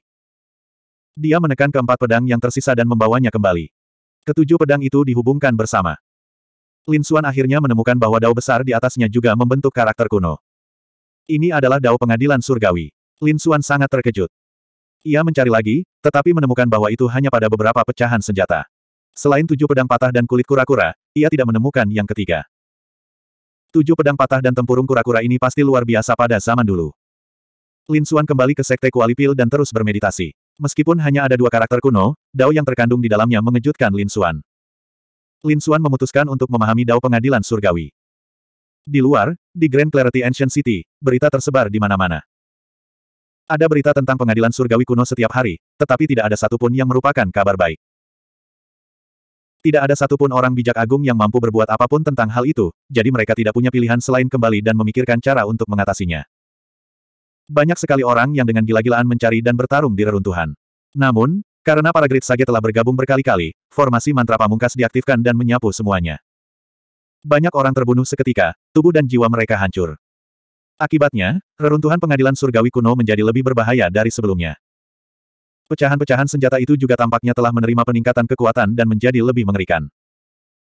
Dia menekan keempat pedang yang tersisa dan membawanya kembali. Ketujuh pedang itu dihubungkan bersama. Lin Xuan akhirnya menemukan bahwa dao besar di atasnya juga membentuk karakter kuno. Ini adalah dao pengadilan surgawi. Lin Xuan sangat terkejut. Ia mencari lagi, tetapi menemukan bahwa itu hanya pada beberapa pecahan senjata. Selain tujuh pedang patah dan kulit kura-kura, ia tidak menemukan yang ketiga. Tujuh pedang patah dan tempurung kura-kura ini pasti luar biasa pada zaman dulu. Lin Xuan kembali ke Sekte Kuali Pil dan terus bermeditasi. Meskipun hanya ada dua karakter kuno, Dao yang terkandung di dalamnya mengejutkan Lin Xuan. Lin Xuan memutuskan untuk memahami Dao pengadilan surgawi. Di luar, di Grand Clarity Ancient City, berita tersebar di mana-mana. Ada berita tentang pengadilan surgawi kuno setiap hari, tetapi tidak ada satupun yang merupakan kabar baik. Tidak ada satupun orang bijak agung yang mampu berbuat apapun tentang hal itu, jadi mereka tidak punya pilihan selain kembali dan memikirkan cara untuk mengatasinya. Banyak sekali orang yang dengan gila-gilaan mencari dan bertarung di reruntuhan. Namun, karena para Great Sage telah bergabung berkali-kali, formasi mantra pamungkas diaktifkan dan menyapu semuanya. Banyak orang terbunuh seketika, tubuh dan jiwa mereka hancur. Akibatnya, reruntuhan pengadilan surgawi kuno menjadi lebih berbahaya dari sebelumnya. Pecahan-pecahan senjata itu juga tampaknya telah menerima peningkatan kekuatan dan menjadi lebih mengerikan.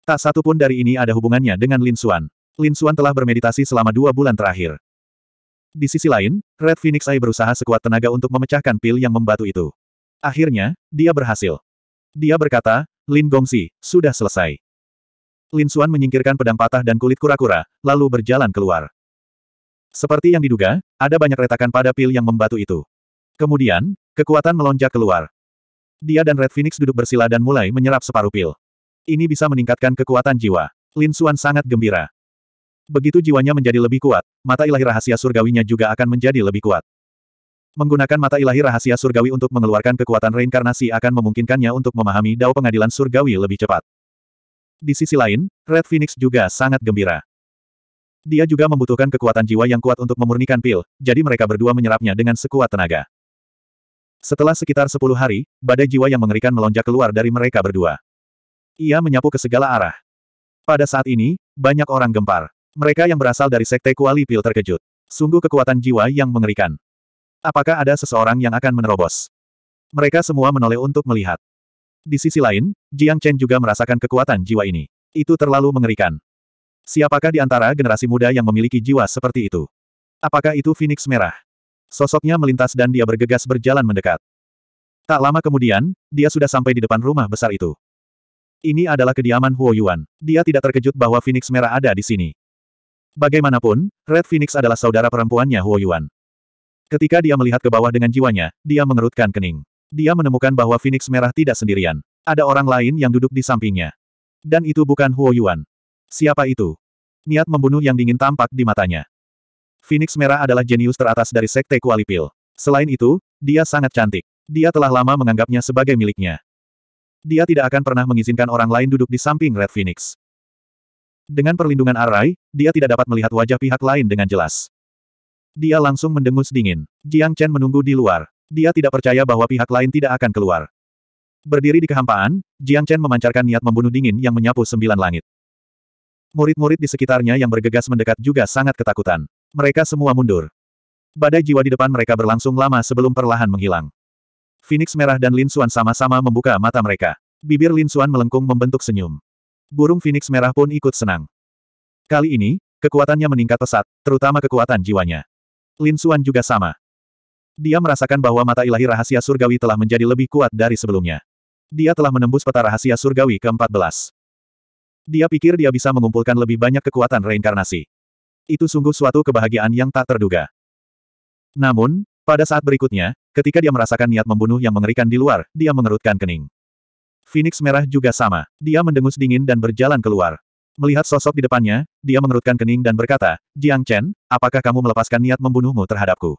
Tak satu pun dari ini ada hubungannya dengan Lin Xuan. Lin Xuan telah bermeditasi selama dua bulan terakhir. Di sisi lain, Red Phoenix Eye berusaha sekuat tenaga untuk memecahkan pil yang membatu itu. Akhirnya, dia berhasil. Dia berkata, Lin Gongsi, sudah selesai. Lin Xuan menyingkirkan pedang patah dan kulit kura-kura, lalu berjalan keluar. Seperti yang diduga, ada banyak retakan pada pil yang membatu itu. Kemudian, kekuatan melonjak keluar. Dia dan Red Phoenix duduk bersila dan mulai menyerap separuh pil. Ini bisa meningkatkan kekuatan jiwa. Lin Xuan sangat gembira. Begitu jiwanya menjadi lebih kuat, mata ilahi rahasia surgawinya juga akan menjadi lebih kuat. Menggunakan mata ilahi rahasia surgawi untuk mengeluarkan kekuatan reinkarnasi akan memungkinkannya untuk memahami dao pengadilan surgawi lebih cepat. Di sisi lain, Red Phoenix juga sangat gembira. Dia juga membutuhkan kekuatan jiwa yang kuat untuk memurnikan pil, jadi mereka berdua menyerapnya dengan sekuat tenaga. Setelah sekitar sepuluh hari, badai jiwa yang mengerikan melonjak keluar dari mereka berdua. Ia menyapu ke segala arah. Pada saat ini, banyak orang gempar. Mereka yang berasal dari Sekte Kuali Pil terkejut. Sungguh kekuatan jiwa yang mengerikan. Apakah ada seseorang yang akan menerobos? Mereka semua menoleh untuk melihat. Di sisi lain, Jiang Chen juga merasakan kekuatan jiwa ini. Itu terlalu mengerikan. Siapakah di antara generasi muda yang memiliki jiwa seperti itu? Apakah itu Phoenix Merah? Sosoknya melintas dan dia bergegas berjalan mendekat. Tak lama kemudian, dia sudah sampai di depan rumah besar itu. Ini adalah kediaman Huo Yuan. Dia tidak terkejut bahwa Phoenix Merah ada di sini. Bagaimanapun, Red Phoenix adalah saudara perempuannya Huo Yuan. Ketika dia melihat ke bawah dengan jiwanya, dia mengerutkan kening. Dia menemukan bahwa Phoenix Merah tidak sendirian. Ada orang lain yang duduk di sampingnya. Dan itu bukan Huo Yuan. Siapa itu? Niat membunuh yang dingin tampak di matanya. Phoenix Merah adalah jenius teratas dari Sekte Kualipil. Selain itu, dia sangat cantik. Dia telah lama menganggapnya sebagai miliknya. Dia tidak akan pernah mengizinkan orang lain duduk di samping Red Phoenix. Dengan perlindungan Arai, dia tidak dapat melihat wajah pihak lain dengan jelas. Dia langsung mendengus dingin. Jiang Chen menunggu di luar. Dia tidak percaya bahwa pihak lain tidak akan keluar. Berdiri di kehampaan, Jiang Chen memancarkan niat membunuh dingin yang menyapu sembilan langit. Murid-murid di sekitarnya yang bergegas mendekat juga sangat ketakutan. Mereka semua mundur. Badai jiwa di depan mereka berlangsung lama sebelum perlahan menghilang. Phoenix Merah dan Lin Xuan sama-sama membuka mata mereka. Bibir Lin Xuan melengkung membentuk senyum. Burung Phoenix merah pun ikut senang. Kali ini, kekuatannya meningkat pesat, terutama kekuatan jiwanya. Lin Xuan juga sama. Dia merasakan bahwa mata ilahi rahasia surgawi telah menjadi lebih kuat dari sebelumnya. Dia telah menembus peta rahasia surgawi ke-14. Dia pikir dia bisa mengumpulkan lebih banyak kekuatan reinkarnasi. Itu sungguh suatu kebahagiaan yang tak terduga. Namun, pada saat berikutnya, ketika dia merasakan niat membunuh yang mengerikan di luar, dia mengerutkan kening. Phoenix merah juga sama. Dia mendengus dingin dan berjalan keluar. Melihat sosok di depannya, dia mengerutkan kening dan berkata, Jiang Chen, apakah kamu melepaskan niat membunuhmu terhadapku?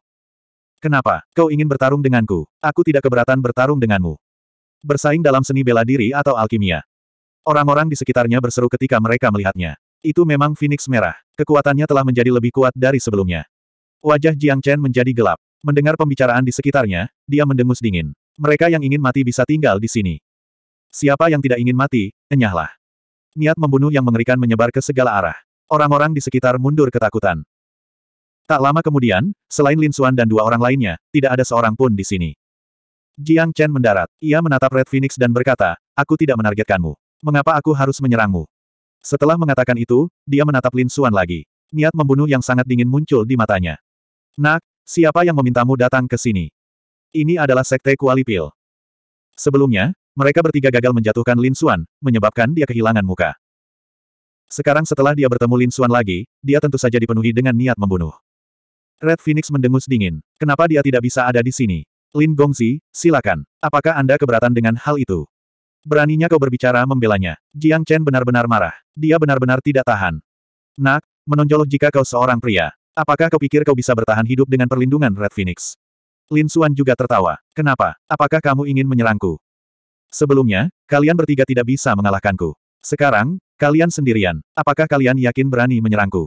Kenapa? Kau ingin bertarung denganku? Aku tidak keberatan bertarung denganmu. Bersaing dalam seni bela diri atau alkimia. Orang-orang di sekitarnya berseru ketika mereka melihatnya. Itu memang Phoenix merah. Kekuatannya telah menjadi lebih kuat dari sebelumnya. Wajah Jiang Chen menjadi gelap. Mendengar pembicaraan di sekitarnya, dia mendengus dingin. Mereka yang ingin mati bisa tinggal di sini. Siapa yang tidak ingin mati, enyahlah. Niat membunuh yang mengerikan menyebar ke segala arah. Orang-orang di sekitar mundur ketakutan. Tak lama kemudian, selain Lin Xuan dan dua orang lainnya, tidak ada seorang pun di sini. Jiang Chen mendarat. Ia menatap Red Phoenix dan berkata, aku tidak menargetkanmu. Mengapa aku harus menyerangmu? Setelah mengatakan itu, dia menatap Lin Xuan lagi. Niat membunuh yang sangat dingin muncul di matanya. Nak, siapa yang memintamu datang ke sini? Ini adalah Sekte Kuali Pil. Sebelumnya, mereka bertiga gagal menjatuhkan Lin Xuan, menyebabkan dia kehilangan muka. Sekarang setelah dia bertemu Lin Xuan lagi, dia tentu saja dipenuhi dengan niat membunuh. Red Phoenix mendengus dingin. Kenapa dia tidak bisa ada di sini? Lin Gongzi, silakan. Apakah Anda keberatan dengan hal itu? Beraninya kau berbicara membelanya. Jiang Chen benar-benar marah. Dia benar-benar tidak tahan. Nak, menonjol jika kau seorang pria. Apakah kau pikir kau bisa bertahan hidup dengan perlindungan Red Phoenix? Lin Xuan juga tertawa. Kenapa? Apakah kamu ingin menyerangku? Sebelumnya, kalian bertiga tidak bisa mengalahkanku. Sekarang, kalian sendirian. Apakah kalian yakin berani menyerangku?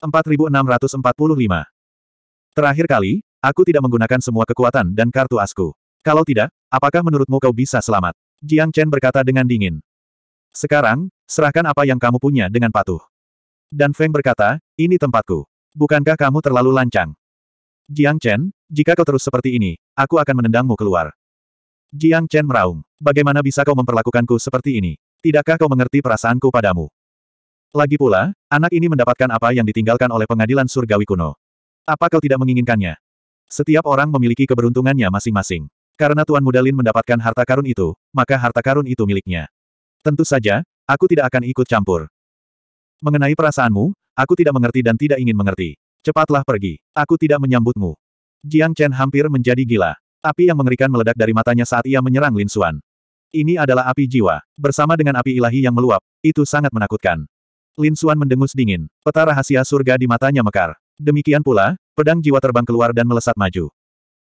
4645. Terakhir kali, aku tidak menggunakan semua kekuatan dan kartu asku. Kalau tidak, apakah menurutmu kau bisa selamat? Jiang Chen berkata dengan dingin. Sekarang, serahkan apa yang kamu punya dengan patuh. Dan Feng berkata, ini tempatku. Bukankah kamu terlalu lancang? Jiang Chen, jika kau terus seperti ini, aku akan menendangmu keluar. Jiang Chen meraung. Bagaimana bisa kau memperlakukanku seperti ini? Tidakkah kau mengerti perasaanku padamu? Lagi pula, anak ini mendapatkan apa yang ditinggalkan oleh pengadilan surgawi kuno. Apa kau tidak menginginkannya? Setiap orang memiliki keberuntungannya masing-masing. Karena Tuan Mudalin mendapatkan harta karun itu, maka harta karun itu miliknya. Tentu saja, aku tidak akan ikut campur. Mengenai perasaanmu, aku tidak mengerti dan tidak ingin mengerti. Cepatlah pergi. Aku tidak menyambutmu. Jiang Chen hampir menjadi gila. Api yang mengerikan meledak dari matanya saat ia menyerang Lin Xuan. Ini adalah api jiwa, bersama dengan api ilahi yang meluap, itu sangat menakutkan. Lin Xuan mendengus dingin, peta rahasia surga di matanya mekar. Demikian pula, pedang jiwa terbang keluar dan melesat maju.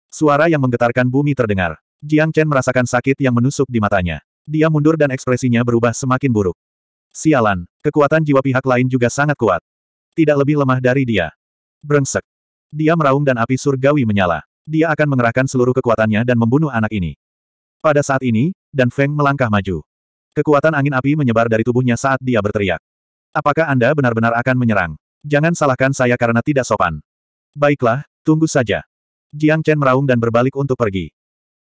Suara yang menggetarkan bumi terdengar. Jiang Chen merasakan sakit yang menusuk di matanya. Dia mundur dan ekspresinya berubah semakin buruk. Sialan, kekuatan jiwa pihak lain juga sangat kuat. Tidak lebih lemah dari dia. Brengsek. Dia meraung dan api surgawi menyala. Dia akan mengerahkan seluruh kekuatannya dan membunuh anak ini. Pada saat ini, Dan Feng melangkah maju. Kekuatan angin api menyebar dari tubuhnya saat dia berteriak. Apakah Anda benar-benar akan menyerang? Jangan salahkan saya karena tidak sopan. Baiklah, tunggu saja. Jiang Chen meraung dan berbalik untuk pergi.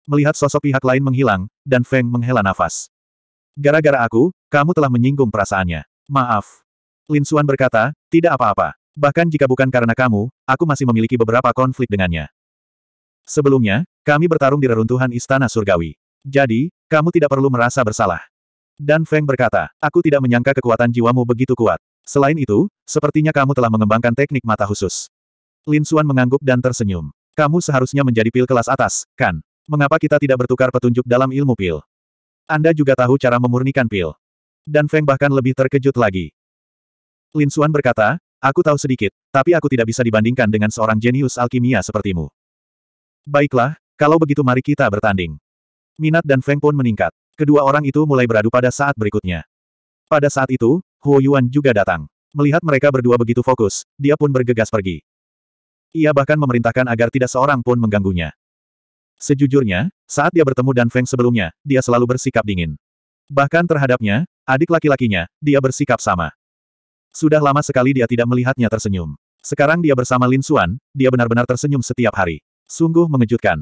Melihat sosok pihak lain menghilang, dan Feng menghela nafas. Gara-gara aku, kamu telah menyinggung perasaannya. Maaf. Lin Xuan berkata, tidak apa-apa. Bahkan jika bukan karena kamu, aku masih memiliki beberapa konflik dengannya. Sebelumnya, kami bertarung di reruntuhan Istana Surgawi. Jadi, kamu tidak perlu merasa bersalah. Dan Feng berkata, aku tidak menyangka kekuatan jiwamu begitu kuat. Selain itu, sepertinya kamu telah mengembangkan teknik mata khusus. Lin Xuan mengangguk dan tersenyum. Kamu seharusnya menjadi pil kelas atas, kan? Mengapa kita tidak bertukar petunjuk dalam ilmu pil? Anda juga tahu cara memurnikan pil. Dan Feng bahkan lebih terkejut lagi. Lin Xuan berkata, aku tahu sedikit, tapi aku tidak bisa dibandingkan dengan seorang jenius alkimia sepertimu. Baiklah, kalau begitu mari kita bertanding. Minat dan Feng pun meningkat. Kedua orang itu mulai beradu pada saat berikutnya. Pada saat itu, Huo Yuan juga datang. Melihat mereka berdua begitu fokus, dia pun bergegas pergi. Ia bahkan memerintahkan agar tidak seorang pun mengganggunya. Sejujurnya, saat dia bertemu Dan Feng sebelumnya, dia selalu bersikap dingin. Bahkan terhadapnya, adik laki-lakinya, dia bersikap sama. Sudah lama sekali dia tidak melihatnya tersenyum. Sekarang dia bersama Lin Xuan, dia benar-benar tersenyum setiap hari. Sungguh mengejutkan.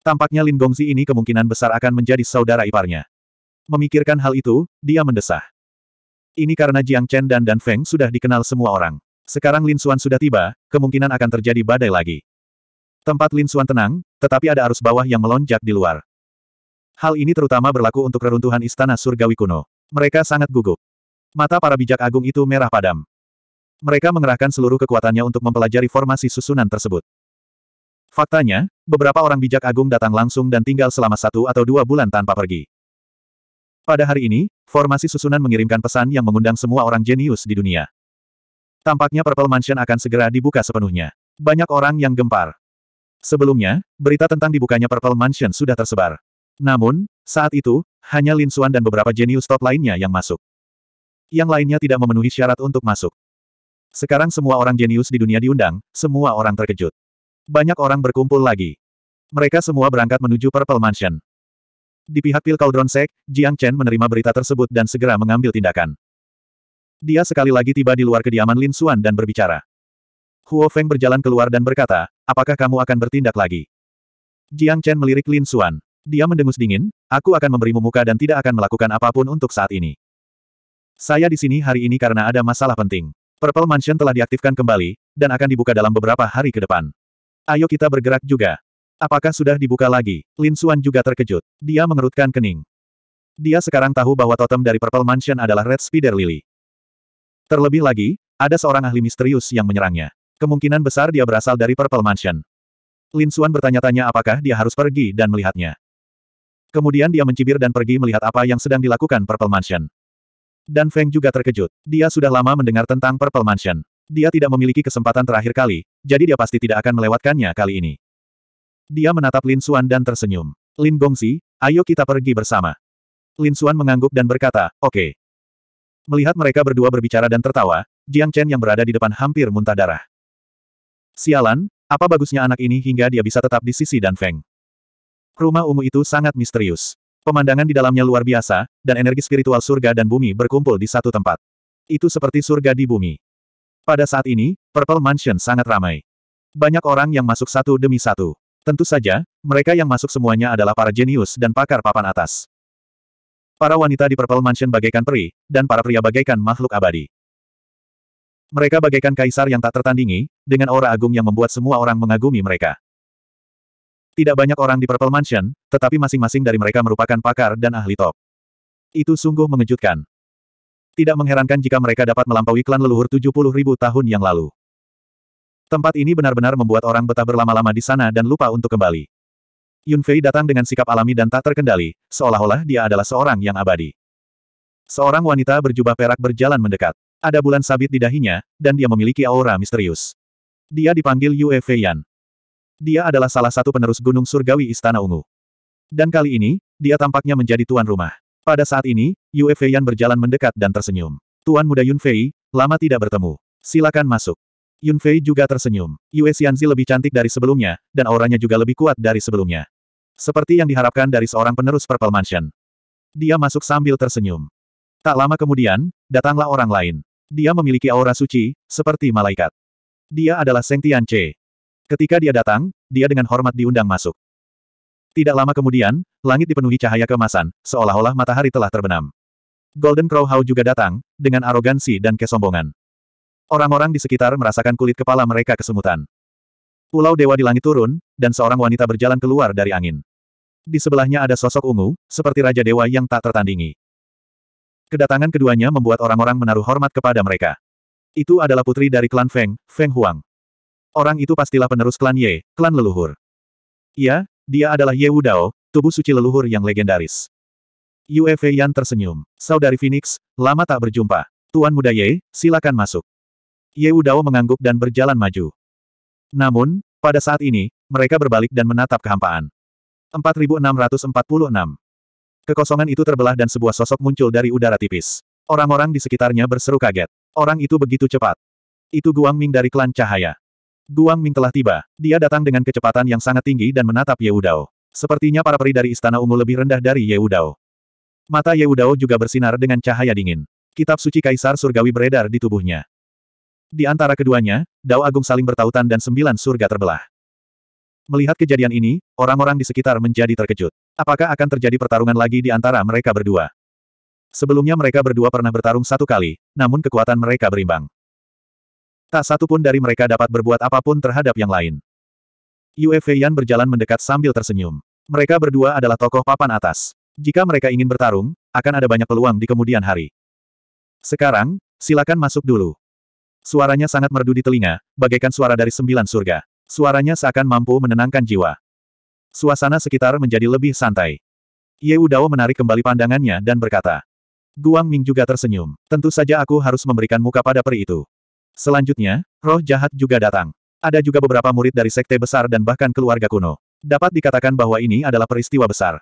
Tampaknya Lin Gongzi ini kemungkinan besar akan menjadi saudara iparnya. Memikirkan hal itu, dia mendesah. Ini karena Jiang Chen dan Dan Feng sudah dikenal semua orang. Sekarang Lin Xuan sudah tiba, kemungkinan akan terjadi badai lagi. Tempat Lin Xuan tenang, tetapi ada arus bawah yang melonjak di luar. Hal ini terutama berlaku untuk reruntuhan istana surgawi kuno. Mereka sangat gugup. Mata para bijak agung itu merah padam. Mereka mengerahkan seluruh kekuatannya untuk mempelajari formasi susunan tersebut. Faktanya, beberapa orang bijak agung datang langsung dan tinggal selama satu atau dua bulan tanpa pergi. Pada hari ini, formasi susunan mengirimkan pesan yang mengundang semua orang jenius di dunia. Tampaknya Purple Mansion akan segera dibuka sepenuhnya. Banyak orang yang gempar. Sebelumnya, berita tentang dibukanya Purple Mansion sudah tersebar. Namun, saat itu, hanya Lin Suan dan beberapa jenius top lainnya yang masuk. Yang lainnya tidak memenuhi syarat untuk masuk. Sekarang semua orang jenius di dunia diundang, semua orang terkejut. Banyak orang berkumpul lagi. Mereka semua berangkat menuju Purple Mansion. Di pihak Pil Cauldron Sek, Jiang Chen menerima berita tersebut dan segera mengambil tindakan. Dia sekali lagi tiba di luar kediaman Lin Xuan dan berbicara. Huo Feng berjalan keluar dan berkata, apakah kamu akan bertindak lagi? Jiang Chen melirik Lin Xuan. Dia mendengus dingin, aku akan memberimu muka dan tidak akan melakukan apapun untuk saat ini. Saya di sini hari ini karena ada masalah penting. Purple Mansion telah diaktifkan kembali, dan akan dibuka dalam beberapa hari ke depan. Ayo kita bergerak juga. Apakah sudah dibuka lagi? Lin Suan juga terkejut. Dia mengerutkan kening. Dia sekarang tahu bahwa totem dari Purple Mansion adalah Red Spider Lily. Terlebih lagi, ada seorang ahli misterius yang menyerangnya. Kemungkinan besar dia berasal dari Purple Mansion. Lin Suan bertanya-tanya apakah dia harus pergi dan melihatnya. Kemudian dia mencibir dan pergi melihat apa yang sedang dilakukan Purple Mansion. Dan Feng juga terkejut. Dia sudah lama mendengar tentang Purple Mansion. Dia tidak memiliki kesempatan terakhir kali, jadi dia pasti tidak akan melewatkannya kali ini. Dia menatap Lin Xuan dan tersenyum. Lin Gongsi, ayo kita pergi bersama. Lin Xuan mengangguk dan berkata, oke. Okay. Melihat mereka berdua berbicara dan tertawa, Jiang Chen yang berada di depan hampir muntah darah. Sialan, apa bagusnya anak ini hingga dia bisa tetap di sisi Dan Feng. Rumah ungu itu sangat misterius. Pemandangan di dalamnya luar biasa, dan energi spiritual surga dan bumi berkumpul di satu tempat. Itu seperti surga di bumi. Pada saat ini, Purple Mansion sangat ramai. Banyak orang yang masuk satu demi satu. Tentu saja, mereka yang masuk semuanya adalah para jenius dan pakar papan atas. Para wanita di Purple Mansion bagaikan peri, dan para pria bagaikan makhluk abadi. Mereka bagaikan kaisar yang tak tertandingi, dengan aura agung yang membuat semua orang mengagumi mereka. Tidak banyak orang di Purple Mansion, tetapi masing-masing dari mereka merupakan pakar dan ahli top. Itu sungguh mengejutkan. Tidak mengherankan jika mereka dapat melampaui klan leluhur 70 ribu tahun yang lalu. Tempat ini benar-benar membuat orang betah berlama-lama di sana dan lupa untuk kembali. Yunfei datang dengan sikap alami dan tak terkendali, seolah-olah dia adalah seorang yang abadi. Seorang wanita berjubah perak berjalan mendekat. Ada bulan sabit di dahinya, dan dia memiliki aura misterius. Dia dipanggil Yue Yan. Dia adalah salah satu penerus Gunung Surgawi Istana Ungu. Dan kali ini, dia tampaknya menjadi tuan rumah. Pada saat ini, Yue Feiyan berjalan mendekat dan tersenyum. Tuan muda Yun Fei, lama tidak bertemu. Silakan masuk. Yun Fei juga tersenyum. Yue Xianzi lebih cantik dari sebelumnya, dan auranya juga lebih kuat dari sebelumnya. Seperti yang diharapkan dari seorang penerus Purple Mansion. Dia masuk sambil tersenyum. Tak lama kemudian, datanglah orang lain. Dia memiliki aura suci, seperti malaikat. Dia adalah Seng Tian Che. Ketika dia datang, dia dengan hormat diundang masuk. Tidak lama kemudian, langit dipenuhi cahaya keemasan, seolah-olah matahari telah terbenam. Golden Crow Hau juga datang, dengan arogansi dan kesombongan. Orang-orang di sekitar merasakan kulit kepala mereka kesemutan. Pulau Dewa di langit turun, dan seorang wanita berjalan keluar dari angin. Di sebelahnya ada sosok ungu, seperti Raja Dewa yang tak tertandingi. Kedatangan keduanya membuat orang-orang menaruh hormat kepada mereka. Itu adalah putri dari klan Feng, Feng Huang. Orang itu pastilah penerus klan Ye, klan leluhur. Ia, dia adalah Ye Wudao, tubuh suci leluhur yang legendaris. Yue Feiyan tersenyum. Saudari Phoenix, lama tak berjumpa. Tuan muda Ye, silakan masuk. Ye Wudao mengangguk dan berjalan maju. Namun, pada saat ini, mereka berbalik dan menatap kehampaan. 4646. Kekosongan itu terbelah dan sebuah sosok muncul dari udara tipis. Orang-orang di sekitarnya berseru kaget. Orang itu begitu cepat. Itu Guang Ming dari klan cahaya. Guang Ming telah tiba. Dia datang dengan kecepatan yang sangat tinggi dan menatap Ye Yeudao. Sepertinya para peri dari Istana Ungu lebih rendah dari Ye Yeudao. Mata Ye Yeudao juga bersinar dengan cahaya dingin. Kitab suci Kaisar Surgawi beredar di tubuhnya. Di antara keduanya, Dao Agung saling bertautan dan sembilan surga terbelah. Melihat kejadian ini, orang-orang di sekitar menjadi terkejut. Apakah akan terjadi pertarungan lagi di antara mereka berdua? Sebelumnya mereka berdua pernah bertarung satu kali, namun kekuatan mereka berimbang. Tak satu pun dari mereka dapat berbuat apapun terhadap yang lain. Yue Feiyan berjalan mendekat sambil tersenyum. Mereka berdua adalah tokoh papan atas. Jika mereka ingin bertarung, akan ada banyak peluang di kemudian hari. Sekarang, silakan masuk dulu. Suaranya sangat merdu di telinga, bagaikan suara dari sembilan surga. Suaranya seakan mampu menenangkan jiwa. Suasana sekitar menjadi lebih santai. Ye Udao menarik kembali pandangannya dan berkata. Guang Ming juga tersenyum. Tentu saja aku harus memberikan muka pada peri itu. Selanjutnya, roh jahat juga datang. Ada juga beberapa murid dari sekte besar dan bahkan keluarga kuno. Dapat dikatakan bahwa ini adalah peristiwa besar.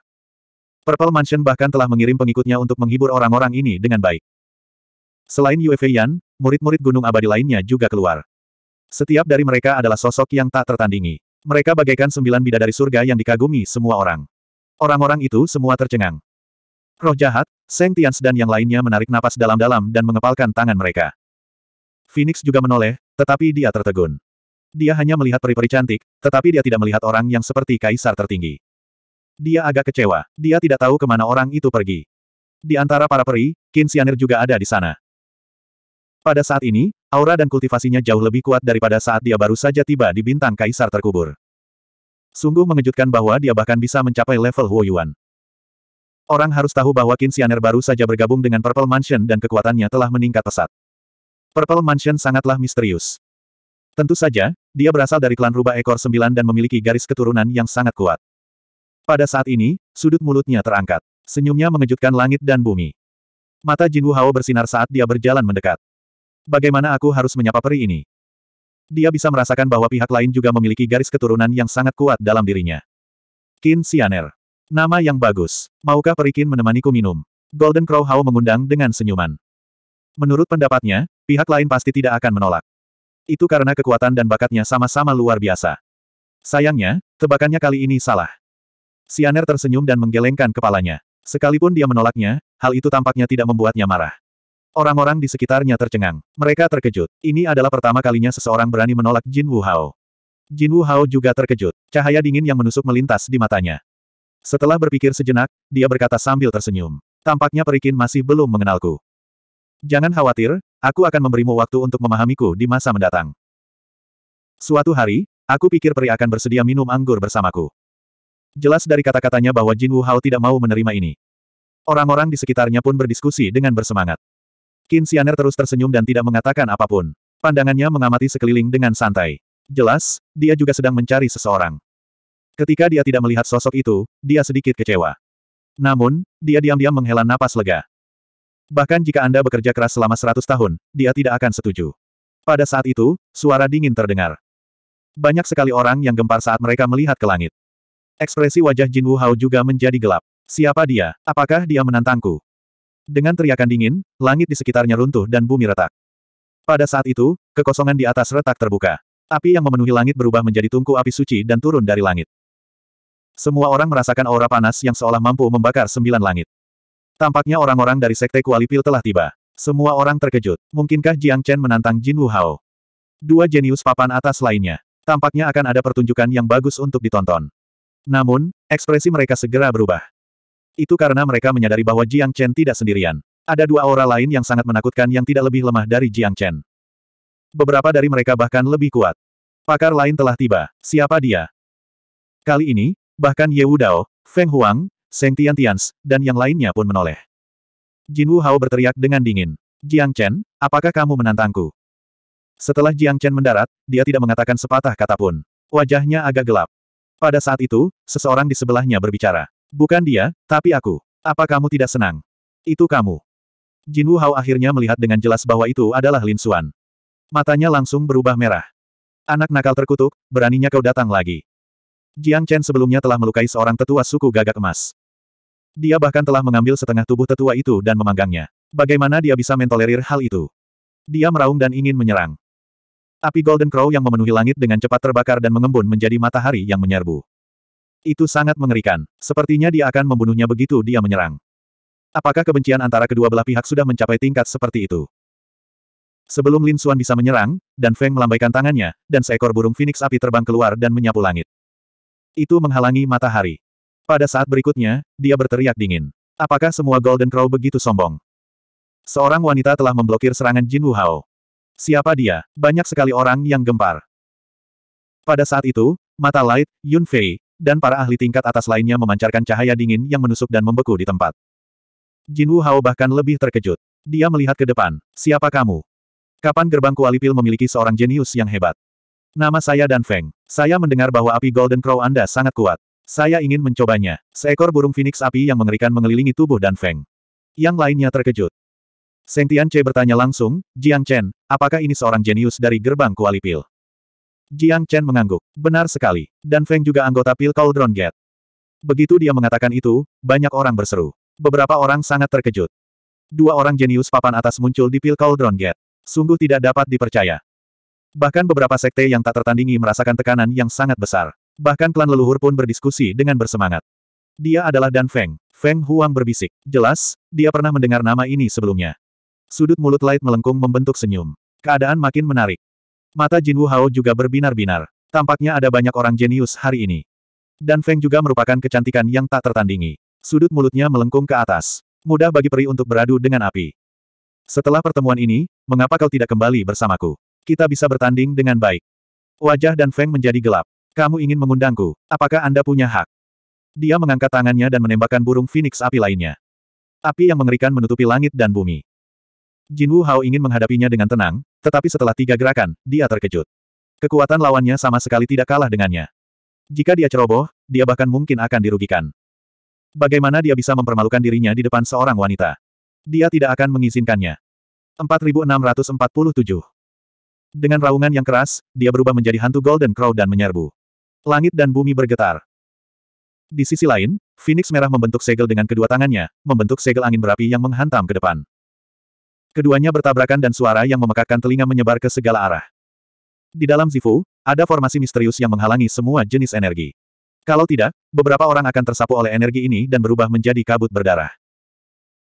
Purple Mansion bahkan telah mengirim pengikutnya untuk menghibur orang-orang ini dengan baik. Selain Yue Feiyan, murid-murid Gunung Abadi lainnya juga keluar. Setiap dari mereka adalah sosok yang tak tertandingi. Mereka bagaikan sembilan bidadari surga yang dikagumi semua orang. Orang-orang itu semua tercengang. Roh jahat, Seng Tians dan yang lainnya menarik napas dalam-dalam dan mengepalkan tangan mereka. Phoenix juga menoleh, tetapi dia tertegun. Dia hanya melihat peri-peri cantik, tetapi dia tidak melihat orang yang seperti kaisar tertinggi. Dia agak kecewa, dia tidak tahu kemana orang itu pergi. Di antara para peri, Kinsianir juga ada di sana. Pada saat ini, aura dan kultivasinya jauh lebih kuat daripada saat dia baru saja tiba di bintang kaisar terkubur. Sungguh mengejutkan bahwa dia bahkan bisa mencapai level Huoyuan. Orang harus tahu bahwa Kinsianer baru saja bergabung dengan Purple Mansion dan kekuatannya telah meningkat pesat. Purple Mansion sangatlah misterius. Tentu saja, dia berasal dari klan rubah ekor sembilan dan memiliki garis keturunan yang sangat kuat. Pada saat ini, sudut mulutnya terangkat. Senyumnya mengejutkan langit dan bumi. Mata Wu Hao bersinar saat dia berjalan mendekat. Bagaimana aku harus menyapa peri ini? Dia bisa merasakan bahwa pihak lain juga memiliki garis keturunan yang sangat kuat dalam dirinya. Qin Xianer. Nama yang bagus. Maukah peri Qin menemaniku minum? Golden Crow Hao mengundang dengan senyuman. Menurut pendapatnya, Pihak lain pasti tidak akan menolak. Itu karena kekuatan dan bakatnya sama-sama luar biasa. Sayangnya, tebakannya kali ini salah. Sianer tersenyum dan menggelengkan kepalanya. Sekalipun dia menolaknya, hal itu tampaknya tidak membuatnya marah. Orang-orang di sekitarnya tercengang. Mereka terkejut. Ini adalah pertama kalinya seseorang berani menolak Jin wu hao Jin wu hao juga terkejut. Cahaya dingin yang menusuk melintas di matanya. Setelah berpikir sejenak, dia berkata sambil tersenyum. Tampaknya perikin masih belum mengenalku. Jangan khawatir, aku akan memberimu waktu untuk memahamiku di masa mendatang. Suatu hari, aku pikir peri akan bersedia minum anggur bersamaku. Jelas dari kata-katanya bahwa Jin Wu Hao tidak mau menerima ini. Orang-orang di sekitarnya pun berdiskusi dengan bersemangat. Qin Xianer terus tersenyum dan tidak mengatakan apapun. Pandangannya mengamati sekeliling dengan santai. Jelas, dia juga sedang mencari seseorang. Ketika dia tidak melihat sosok itu, dia sedikit kecewa. Namun, dia diam-diam menghela napas lega. Bahkan jika Anda bekerja keras selama 100 tahun, dia tidak akan setuju. Pada saat itu, suara dingin terdengar. Banyak sekali orang yang gempar saat mereka melihat ke langit. Ekspresi wajah Jin Wu Hao juga menjadi gelap. Siapa dia? Apakah dia menantangku? Dengan teriakan dingin, langit di sekitarnya runtuh dan bumi retak. Pada saat itu, kekosongan di atas retak terbuka. Api yang memenuhi langit berubah menjadi tungku api suci dan turun dari langit. Semua orang merasakan aura panas yang seolah mampu membakar sembilan langit. Tampaknya orang-orang dari Sekte Kuali P'il telah tiba. Semua orang terkejut. Mungkinkah Jiang Chen menantang Jin Wu Hao? Dua jenius papan atas lainnya. Tampaknya akan ada pertunjukan yang bagus untuk ditonton. Namun, ekspresi mereka segera berubah. Itu karena mereka menyadari bahwa Jiang Chen tidak sendirian. Ada dua aura lain yang sangat menakutkan yang tidak lebih lemah dari Jiang Chen. Beberapa dari mereka bahkan lebih kuat. Pakar lain telah tiba. Siapa dia? Kali ini, bahkan Ye Wu Dao, Feng Huang, Seng Tian Tians, dan yang lainnya pun menoleh. Jin Wu Hao berteriak dengan dingin. Jiang Chen, apakah kamu menantangku? Setelah Jiang Chen mendarat, dia tidak mengatakan sepatah kata pun. Wajahnya agak gelap. Pada saat itu, seseorang di sebelahnya berbicara. Bukan dia, tapi aku. Apa kamu tidak senang? Itu kamu. Jin Wu Hao akhirnya melihat dengan jelas bahwa itu adalah Lin Xuan. Matanya langsung berubah merah. Anak nakal terkutuk, beraninya kau datang lagi. Jiang Chen sebelumnya telah melukai seorang tetua suku gagak emas. Dia bahkan telah mengambil setengah tubuh tetua itu dan memanggangnya. Bagaimana dia bisa mentolerir hal itu? Dia meraung dan ingin menyerang. Api Golden Crow yang memenuhi langit dengan cepat terbakar dan mengembun menjadi matahari yang menyerbu. Itu sangat mengerikan. Sepertinya dia akan membunuhnya begitu dia menyerang. Apakah kebencian antara kedua belah pihak sudah mencapai tingkat seperti itu? Sebelum Lin Xuan bisa menyerang, Dan Feng melambaikan tangannya, dan seekor burung phoenix api terbang keluar dan menyapu langit. Itu menghalangi matahari. Pada saat berikutnya, dia berteriak dingin. Apakah semua Golden Crow begitu sombong? Seorang wanita telah memblokir serangan Jin Hao. Siapa dia? Banyak sekali orang yang gempar. Pada saat itu, mata Light, Yun Fei, dan para ahli tingkat atas lainnya memancarkan cahaya dingin yang menusuk dan membeku di tempat. Jin Hao bahkan lebih terkejut. Dia melihat ke depan. Siapa kamu? Kapan gerbang Kualipil memiliki seorang jenius yang hebat? Nama saya Dan Feng. Saya mendengar bahwa api Golden Crow Anda sangat kuat. Saya ingin mencobanya. Seekor burung Phoenix api yang mengerikan mengelilingi tubuh Dan Feng. Yang lainnya terkejut. Seng Tian Che bertanya langsung, Jiang Chen, apakah ini seorang jenius dari gerbang Kuali Pil? Jiang Chen mengangguk. Benar sekali. Dan Feng juga anggota Pil Cauldron Gate. Begitu dia mengatakan itu, banyak orang berseru. Beberapa orang sangat terkejut. Dua orang jenius papan atas muncul di Pil Cauldron Gate. Sungguh tidak dapat dipercaya. Bahkan beberapa sekte yang tak tertandingi merasakan tekanan yang sangat besar. Bahkan klan leluhur pun berdiskusi dengan bersemangat. Dia adalah Dan Feng. Feng Huang berbisik. Jelas, dia pernah mendengar nama ini sebelumnya. Sudut mulut Light melengkung membentuk senyum. Keadaan makin menarik. Mata Jin Wu Hao juga berbinar-binar. Tampaknya ada banyak orang jenius hari ini. Dan Feng juga merupakan kecantikan yang tak tertandingi. Sudut mulutnya melengkung ke atas. Mudah bagi peri untuk beradu dengan api. Setelah pertemuan ini, mengapa kau tidak kembali bersamaku? Kita bisa bertanding dengan baik. Wajah Dan Feng menjadi gelap. Kamu ingin mengundangku, apakah Anda punya hak? Dia mengangkat tangannya dan menembakkan burung phoenix api lainnya. Api yang mengerikan menutupi langit dan bumi. Jin Wu Hao ingin menghadapinya dengan tenang, tetapi setelah tiga gerakan, dia terkejut. Kekuatan lawannya sama sekali tidak kalah dengannya. Jika dia ceroboh, dia bahkan mungkin akan dirugikan. Bagaimana dia bisa mempermalukan dirinya di depan seorang wanita? Dia tidak akan mengizinkannya. 4647 Dengan raungan yang keras, dia berubah menjadi hantu Golden Crow dan menyerbu. Langit dan bumi bergetar. Di sisi lain, Phoenix Merah membentuk segel dengan kedua tangannya, membentuk segel angin berapi yang menghantam ke depan. Keduanya bertabrakan dan suara yang memekakkan telinga menyebar ke segala arah. Di dalam Zifu, ada formasi misterius yang menghalangi semua jenis energi. Kalau tidak, beberapa orang akan tersapu oleh energi ini dan berubah menjadi kabut berdarah.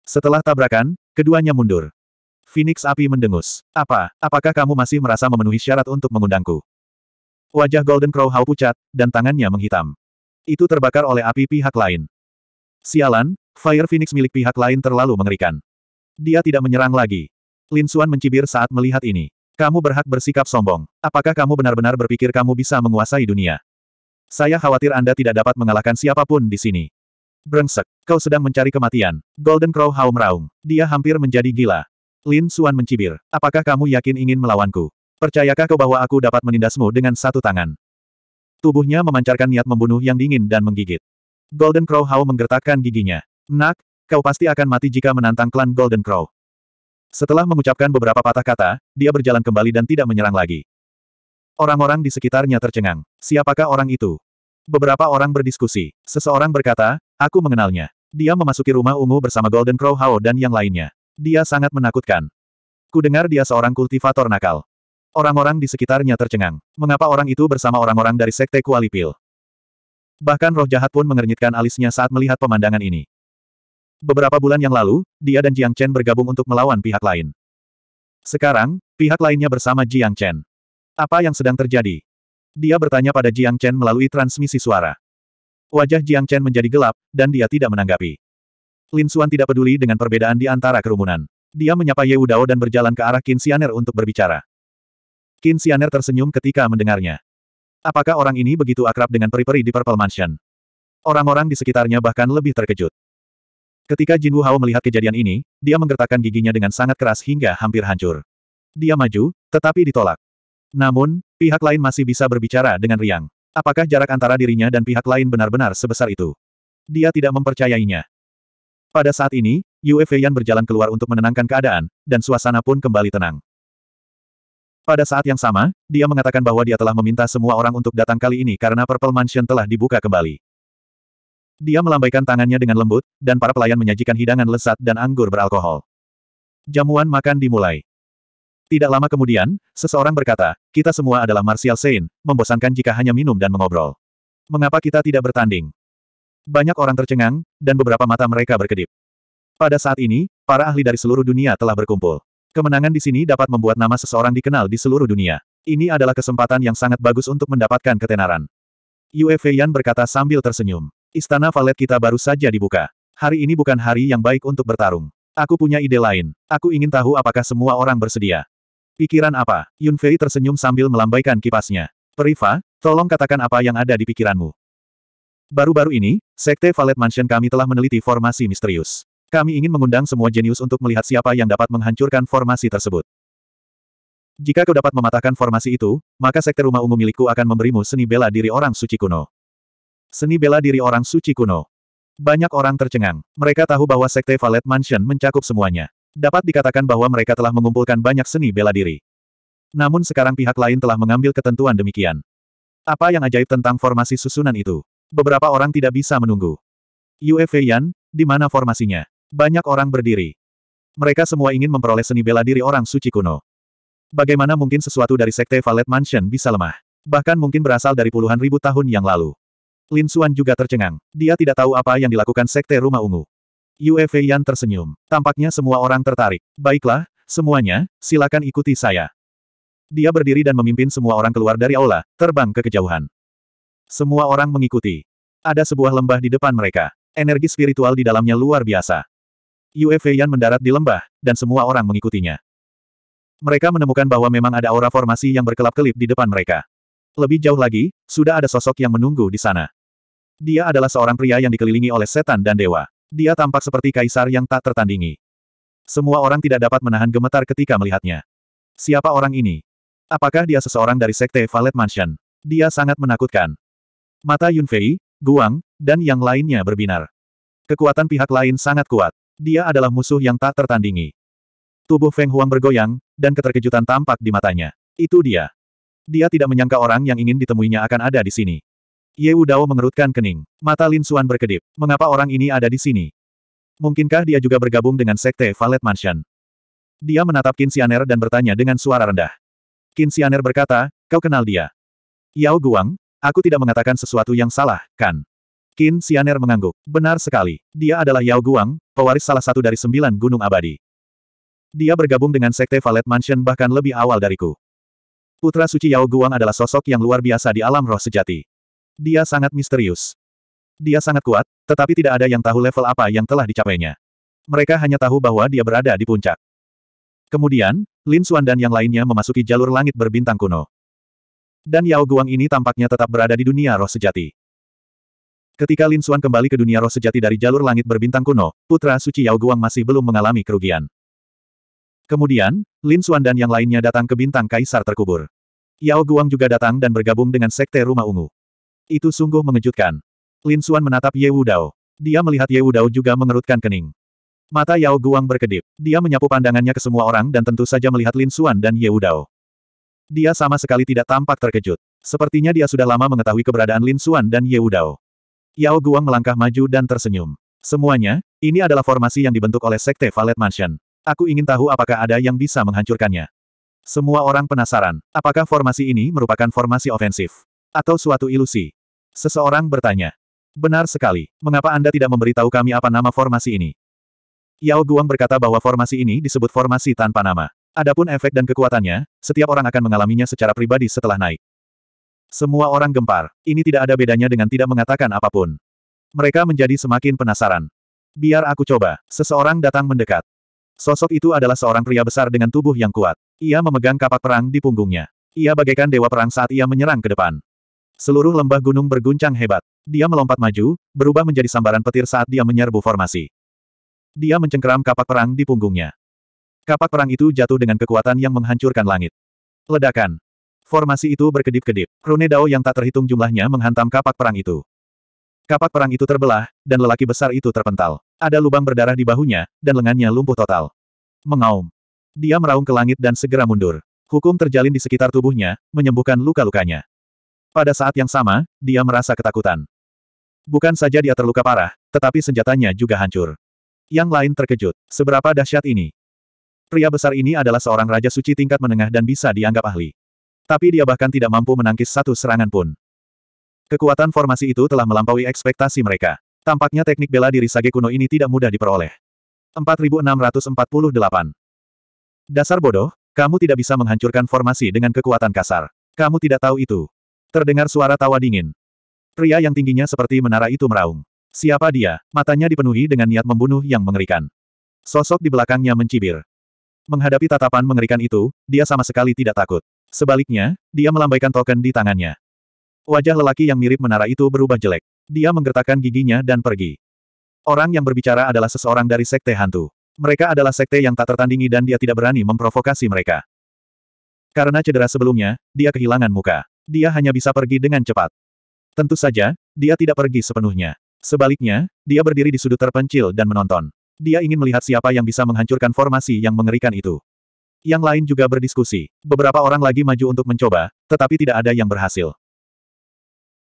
Setelah tabrakan, keduanya mundur. Phoenix api mendengus. Apa, apakah kamu masih merasa memenuhi syarat untuk mengundangku? Wajah Golden Crow Hao pucat, dan tangannya menghitam. Itu terbakar oleh api pihak lain. Sialan, Fire Phoenix milik pihak lain terlalu mengerikan. Dia tidak menyerang lagi. Lin Xuan mencibir saat melihat ini. Kamu berhak bersikap sombong. Apakah kamu benar-benar berpikir kamu bisa menguasai dunia? Saya khawatir Anda tidak dapat mengalahkan siapapun di sini. Brengsek, kau sedang mencari kematian. Golden Crow Hao meraung. Dia hampir menjadi gila. Lin Xuan mencibir. Apakah kamu yakin ingin melawanku? Percayakah kau bahwa aku dapat menindasmu dengan satu tangan? Tubuhnya memancarkan niat membunuh yang dingin dan menggigit. Golden Crow Hao menggertakkan giginya. Nak, kau pasti akan mati jika menantang klan Golden Crow. Setelah mengucapkan beberapa patah kata, dia berjalan kembali dan tidak menyerang lagi. Orang-orang di sekitarnya tercengang. Siapakah orang itu? Beberapa orang berdiskusi. Seseorang berkata, aku mengenalnya. Dia memasuki rumah ungu bersama Golden Crow Hao dan yang lainnya. Dia sangat menakutkan. Ku dengar dia seorang kultivator nakal. Orang-orang di sekitarnya tercengang. Mengapa orang itu bersama orang-orang dari Sekte Kualipil? Bahkan roh jahat pun mengernyitkan alisnya saat melihat pemandangan ini. Beberapa bulan yang lalu, dia dan Jiang Chen bergabung untuk melawan pihak lain. Sekarang, pihak lainnya bersama Jiang Chen. Apa yang sedang terjadi? Dia bertanya pada Jiang Chen melalui transmisi suara. Wajah Jiang Chen menjadi gelap, dan dia tidak menanggapi. Lin Xuan tidak peduli dengan perbedaan di antara kerumunan. Dia menyapa Ye Dao dan berjalan ke arah Qin Xianer untuk berbicara. Qin Xianer tersenyum ketika mendengarnya. Apakah orang ini begitu akrab dengan peri-peri di Purple Mansion? Orang-orang di sekitarnya bahkan lebih terkejut. Ketika Jin Hao melihat kejadian ini, dia menggertakkan giginya dengan sangat keras hingga hampir hancur. Dia maju, tetapi ditolak. Namun, pihak lain masih bisa berbicara dengan riang. Apakah jarak antara dirinya dan pihak lain benar-benar sebesar itu? Dia tidak mempercayainya. Pada saat ini, Yue Feiyan berjalan keluar untuk menenangkan keadaan, dan suasana pun kembali tenang. Pada saat yang sama, dia mengatakan bahwa dia telah meminta semua orang untuk datang kali ini karena Purple Mansion telah dibuka kembali. Dia melambaikan tangannya dengan lembut, dan para pelayan menyajikan hidangan lezat dan anggur beralkohol. Jamuan makan dimulai. Tidak lama kemudian, seseorang berkata, kita semua adalah Martial Saint, membosankan jika hanya minum dan mengobrol. Mengapa kita tidak bertanding? Banyak orang tercengang, dan beberapa mata mereka berkedip. Pada saat ini, para ahli dari seluruh dunia telah berkumpul. Kemenangan di sini dapat membuat nama seseorang dikenal di seluruh dunia. Ini adalah kesempatan yang sangat bagus untuk mendapatkan ketenaran. Yue Feiyan berkata sambil tersenyum. Istana Valet kita baru saja dibuka. Hari ini bukan hari yang baik untuk bertarung. Aku punya ide lain. Aku ingin tahu apakah semua orang bersedia. Pikiran apa? Yun Fei tersenyum sambil melambaikan kipasnya. Perifa, tolong katakan apa yang ada di pikiranmu. Baru-baru ini, Sekte Valet Mansion kami telah meneliti formasi misterius. Kami ingin mengundang semua jenius untuk melihat siapa yang dapat menghancurkan formasi tersebut. Jika kau dapat mematahkan formasi itu, maka sekte rumah ungu milikku akan memberimu seni bela diri orang suci kuno. Seni bela diri orang suci kuno. Banyak orang tercengang. Mereka tahu bahwa sekte Valet Mansion mencakup semuanya. Dapat dikatakan bahwa mereka telah mengumpulkan banyak seni bela diri. Namun sekarang pihak lain telah mengambil ketentuan demikian. Apa yang ajaib tentang formasi susunan itu? Beberapa orang tidak bisa menunggu. UFV Yan, di mana formasinya? Banyak orang berdiri. Mereka semua ingin memperoleh seni bela diri orang suci kuno. Bagaimana mungkin sesuatu dari Sekte Valet Mansion bisa lemah? Bahkan mungkin berasal dari puluhan ribu tahun yang lalu. Lin Xuan juga tercengang. Dia tidak tahu apa yang dilakukan Sekte Rumah Ungu. Yue Yan tersenyum. Tampaknya semua orang tertarik. Baiklah, semuanya, silakan ikuti saya. Dia berdiri dan memimpin semua orang keluar dari aula, terbang ke kejauhan. Semua orang mengikuti. Ada sebuah lembah di depan mereka. Energi spiritual di dalamnya luar biasa. Yue Feiyan mendarat di lembah, dan semua orang mengikutinya. Mereka menemukan bahwa memang ada aura formasi yang berkelap-kelip di depan mereka. Lebih jauh lagi, sudah ada sosok yang menunggu di sana. Dia adalah seorang pria yang dikelilingi oleh setan dan dewa. Dia tampak seperti kaisar yang tak tertandingi. Semua orang tidak dapat menahan gemetar ketika melihatnya. Siapa orang ini? Apakah dia seseorang dari sekte Valet Mansion? Dia sangat menakutkan. Mata Yunfei, Guang, dan yang lainnya berbinar. Kekuatan pihak lain sangat kuat. Dia adalah musuh yang tak tertandingi. Tubuh Feng Huang bergoyang, dan keterkejutan tampak di matanya. Itu dia. Dia tidak menyangka orang yang ingin ditemuinya akan ada di sini. Ye Dao mengerutkan kening. Mata Lin Xuan berkedip. Mengapa orang ini ada di sini? Mungkinkah dia juga bergabung dengan Sekte Valet Mansion? Dia menatap Qin Xianer dan bertanya dengan suara rendah. Qin Xianer berkata, kau kenal dia. Yao Guang, aku tidak mengatakan sesuatu yang salah, kan? Qin Xianer mengangguk. Benar sekali, dia adalah Yao Guang, pewaris salah satu dari sembilan gunung abadi. Dia bergabung dengan Sekte Valet Mansion bahkan lebih awal dariku. Putra Suci Yao Guang adalah sosok yang luar biasa di alam roh sejati. Dia sangat misterius. Dia sangat kuat, tetapi tidak ada yang tahu level apa yang telah dicapainya. Mereka hanya tahu bahwa dia berada di puncak. Kemudian, Lin Xuan dan yang lainnya memasuki jalur langit berbintang kuno. Dan Yao Guang ini tampaknya tetap berada di dunia roh sejati. Ketika Lin Xuan kembali ke dunia roh sejati dari jalur langit berbintang kuno, putra suci Yao Guang masih belum mengalami kerugian. Kemudian, Lin Xuan dan yang lainnya datang ke bintang kaisar terkubur. Yao Guang juga datang dan bergabung dengan sekte Rumah Ungu. Itu sungguh mengejutkan. Lin Xuan menatap Ye Wu Dao. Dia melihat Ye Wu Dao juga mengerutkan kening. Mata Yao Guang berkedip. Dia menyapu pandangannya ke semua orang dan tentu saja melihat Lin Xuan dan Ye Wu Dao. Dia sama sekali tidak tampak terkejut. Sepertinya dia sudah lama mengetahui keberadaan Lin Xuan dan Ye Wu Dao. Yao Guang melangkah maju dan tersenyum. Semuanya, ini adalah formasi yang dibentuk oleh Sekte Valet Mansion. Aku ingin tahu apakah ada yang bisa menghancurkannya. Semua orang penasaran, apakah formasi ini merupakan formasi ofensif? Atau suatu ilusi? Seseorang bertanya. Benar sekali, mengapa Anda tidak memberitahu kami apa nama formasi ini? Yao Guang berkata bahwa formasi ini disebut formasi tanpa nama. Adapun efek dan kekuatannya, setiap orang akan mengalaminya secara pribadi setelah naik. Semua orang gempar, ini tidak ada bedanya dengan tidak mengatakan apapun. Mereka menjadi semakin penasaran. Biar aku coba, seseorang datang mendekat. Sosok itu adalah seorang pria besar dengan tubuh yang kuat. Ia memegang kapak perang di punggungnya. Ia bagaikan dewa perang saat ia menyerang ke depan. Seluruh lembah gunung berguncang hebat. Dia melompat maju, berubah menjadi sambaran petir saat dia menyerbu formasi. Dia mencengkeram kapak perang di punggungnya. Kapak perang itu jatuh dengan kekuatan yang menghancurkan langit. Ledakan. Formasi itu berkedip-kedip. Rune Dao yang tak terhitung jumlahnya menghantam kapak perang itu. Kapak perang itu terbelah, dan lelaki besar itu terpental. Ada lubang berdarah di bahunya, dan lengannya lumpuh total. Mengaum. Dia meraung ke langit dan segera mundur. Hukum terjalin di sekitar tubuhnya, menyembuhkan luka-lukanya. Pada saat yang sama, dia merasa ketakutan. Bukan saja dia terluka parah, tetapi senjatanya juga hancur. Yang lain terkejut. Seberapa dahsyat ini? Pria besar ini adalah seorang raja suci tingkat menengah dan bisa dianggap ahli. Tapi dia bahkan tidak mampu menangkis satu serangan pun. Kekuatan formasi itu telah melampaui ekspektasi mereka. Tampaknya teknik bela diri Sage kuno ini tidak mudah diperoleh. 4648 Dasar bodoh, kamu tidak bisa menghancurkan formasi dengan kekuatan kasar. Kamu tidak tahu itu. Terdengar suara tawa dingin. Pria yang tingginya seperti menara itu meraung. Siapa dia? Matanya dipenuhi dengan niat membunuh yang mengerikan. Sosok di belakangnya mencibir. Menghadapi tatapan mengerikan itu, dia sama sekali tidak takut. Sebaliknya, dia melambaikan token di tangannya. Wajah lelaki yang mirip menara itu berubah jelek. Dia menggertakkan giginya dan pergi. Orang yang berbicara adalah seseorang dari sekte hantu. Mereka adalah sekte yang tak tertandingi dan dia tidak berani memprovokasi mereka. Karena cedera sebelumnya, dia kehilangan muka. Dia hanya bisa pergi dengan cepat. Tentu saja, dia tidak pergi sepenuhnya. Sebaliknya, dia berdiri di sudut terpencil dan menonton. Dia ingin melihat siapa yang bisa menghancurkan formasi yang mengerikan itu. Yang lain juga berdiskusi. Beberapa orang lagi maju untuk mencoba, tetapi tidak ada yang berhasil.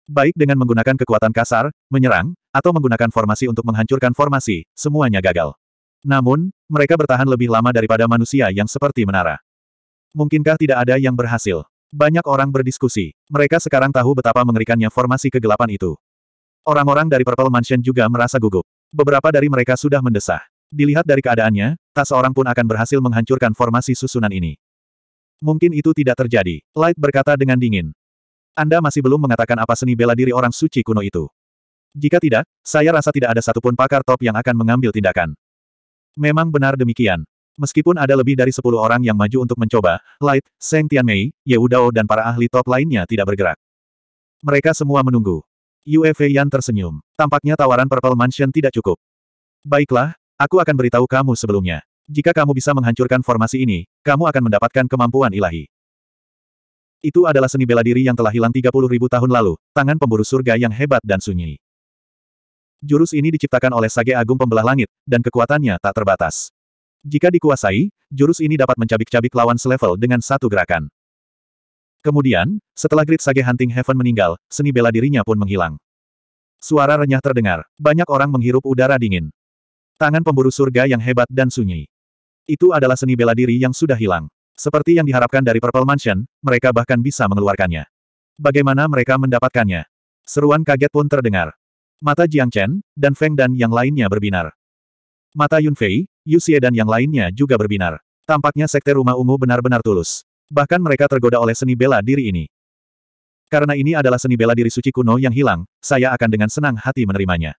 Baik dengan menggunakan kekuatan kasar, menyerang, atau menggunakan formasi untuk menghancurkan formasi, semuanya gagal. Namun, mereka bertahan lebih lama daripada manusia yang seperti menara. Mungkinkah tidak ada yang berhasil? Banyak orang berdiskusi. Mereka sekarang tahu betapa mengerikannya formasi kegelapan itu. Orang-orang dari Purple Mansion juga merasa gugup. Beberapa dari mereka sudah mendesah. Dilihat dari keadaannya, tak seorang pun akan berhasil menghancurkan formasi susunan ini. Mungkin itu tidak terjadi, Light berkata dengan dingin. Anda masih belum mengatakan apa seni bela diri orang suci kuno itu. Jika tidak, saya rasa tidak ada satupun pakar top yang akan mengambil tindakan. Memang benar demikian. Meskipun ada lebih dari 10 orang yang maju untuk mencoba, Light, Seng Tianmei, Ye Udao dan para ahli top lainnya tidak bergerak. Mereka semua menunggu. Yue Fei Yan tersenyum. Tampaknya tawaran Purple Mansion tidak cukup. Baiklah, Aku akan beritahu kamu sebelumnya. Jika kamu bisa menghancurkan formasi ini, kamu akan mendapatkan kemampuan ilahi. Itu adalah seni bela diri yang telah hilang 30 ribu tahun lalu, tangan pemburu surga yang hebat dan sunyi. Jurus ini diciptakan oleh Sage Agung Pembelah Langit, dan kekuatannya tak terbatas. Jika dikuasai, jurus ini dapat mencabik-cabik lawan selevel dengan satu gerakan. Kemudian, setelah Great Sage Hunting Heaven meninggal, seni bela dirinya pun menghilang. Suara renyah terdengar. Banyak orang menghirup udara dingin. Tangan pemburu surga yang hebat dan sunyi. Itu adalah seni bela diri yang sudah hilang. Seperti yang diharapkan dari Purple Mansion, mereka bahkan bisa mengeluarkannya. Bagaimana mereka mendapatkannya? Seruan kaget pun terdengar. Mata Jiang Chen, dan Feng dan yang lainnya berbinar. Mata Yun Fei, Yu Xie dan yang lainnya juga berbinar. Tampaknya sekte rumah ungu benar-benar tulus. Bahkan mereka tergoda oleh seni bela diri ini. Karena ini adalah seni bela diri suci kuno yang hilang, saya akan dengan senang hati menerimanya.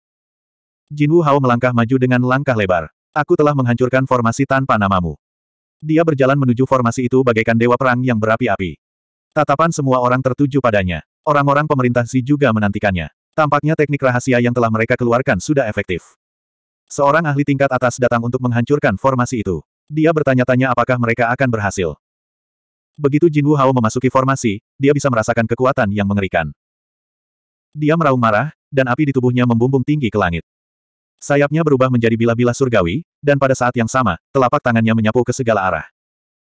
Jin Wu Hao melangkah maju dengan langkah lebar. Aku telah menghancurkan formasi tanpa namamu. Dia berjalan menuju formasi itu bagaikan dewa perang yang berapi-api. Tatapan semua orang tertuju padanya. Orang-orang pemerintah Xi juga menantikannya. Tampaknya teknik rahasia yang telah mereka keluarkan sudah efektif. Seorang ahli tingkat atas datang untuk menghancurkan formasi itu. Dia bertanya-tanya apakah mereka akan berhasil. Begitu Jin Wu Hao memasuki formasi, dia bisa merasakan kekuatan yang mengerikan. Dia meraung marah, dan api di tubuhnya membumbung tinggi ke langit. Sayapnya berubah menjadi bila-bila surgawi, dan pada saat yang sama, telapak tangannya menyapu ke segala arah.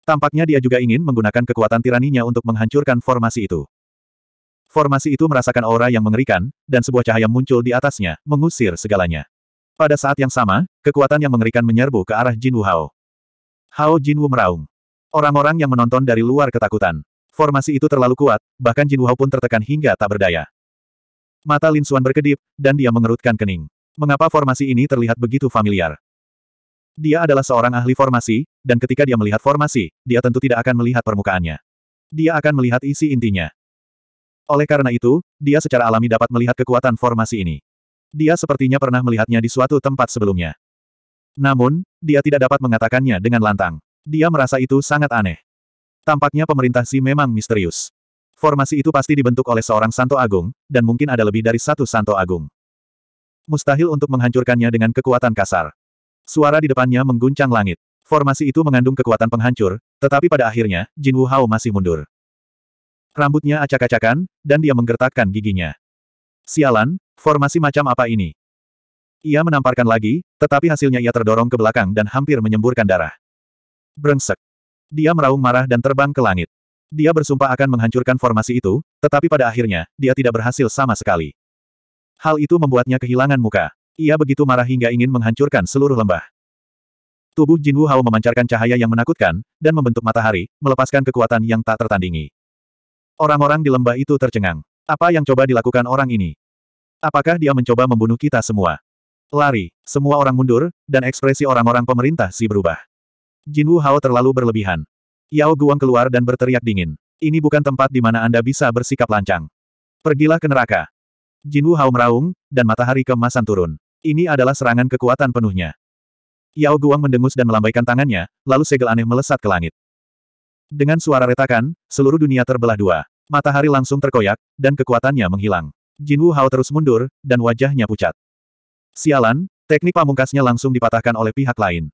Tampaknya dia juga ingin menggunakan kekuatan tiraninya untuk menghancurkan formasi itu. Formasi itu merasakan aura yang mengerikan, dan sebuah cahaya muncul di atasnya, mengusir segalanya. Pada saat yang sama, kekuatan yang mengerikan menyerbu ke arah Jin Wu Hao. Hao Jin Wu meraung. Orang-orang yang menonton dari luar ketakutan. Formasi itu terlalu kuat, bahkan Jin Wu Hao pun tertekan hingga tak berdaya. Mata Lin Xuan berkedip, dan dia mengerutkan kening. Mengapa formasi ini terlihat begitu familiar? Dia adalah seorang ahli formasi, dan ketika dia melihat formasi, dia tentu tidak akan melihat permukaannya. Dia akan melihat isi intinya. Oleh karena itu, dia secara alami dapat melihat kekuatan formasi ini. Dia sepertinya pernah melihatnya di suatu tempat sebelumnya. Namun, dia tidak dapat mengatakannya dengan lantang. Dia merasa itu sangat aneh. Tampaknya pemerintah Si memang misterius. Formasi itu pasti dibentuk oleh seorang Santo Agung, dan mungkin ada lebih dari satu Santo Agung. Mustahil untuk menghancurkannya dengan kekuatan kasar. Suara di depannya mengguncang langit. Formasi itu mengandung kekuatan penghancur, tetapi pada akhirnya, Jin Wu Hao masih mundur. Rambutnya acak-acakan, dan dia menggertakkan giginya. Sialan, formasi macam apa ini? Ia menamparkan lagi, tetapi hasilnya ia terdorong ke belakang dan hampir menyemburkan darah. Brengsek. Dia meraung marah dan terbang ke langit. Dia bersumpah akan menghancurkan formasi itu, tetapi pada akhirnya, dia tidak berhasil sama sekali. Hal itu membuatnya kehilangan muka. Ia begitu marah hingga ingin menghancurkan seluruh lembah. Tubuh Jin Wu Hao memancarkan cahaya yang menakutkan, dan membentuk matahari, melepaskan kekuatan yang tak tertandingi. Orang-orang di lembah itu tercengang. Apa yang coba dilakukan orang ini? Apakah dia mencoba membunuh kita semua? Lari, semua orang mundur, dan ekspresi orang-orang pemerintah si berubah. Jin Wu Hao terlalu berlebihan. Yao Guang keluar dan berteriak dingin. Ini bukan tempat di mana Anda bisa bersikap lancang. Pergilah ke neraka. Jin Wu Hao meraung, dan matahari kemasan turun. Ini adalah serangan kekuatan penuhnya. Yao Guang mendengus dan melambaikan tangannya, lalu segel aneh melesat ke langit. Dengan suara retakan, seluruh dunia terbelah dua. Matahari langsung terkoyak, dan kekuatannya menghilang. Jin Wu Hao terus mundur, dan wajahnya pucat. Sialan, teknik pamungkasnya langsung dipatahkan oleh pihak lain.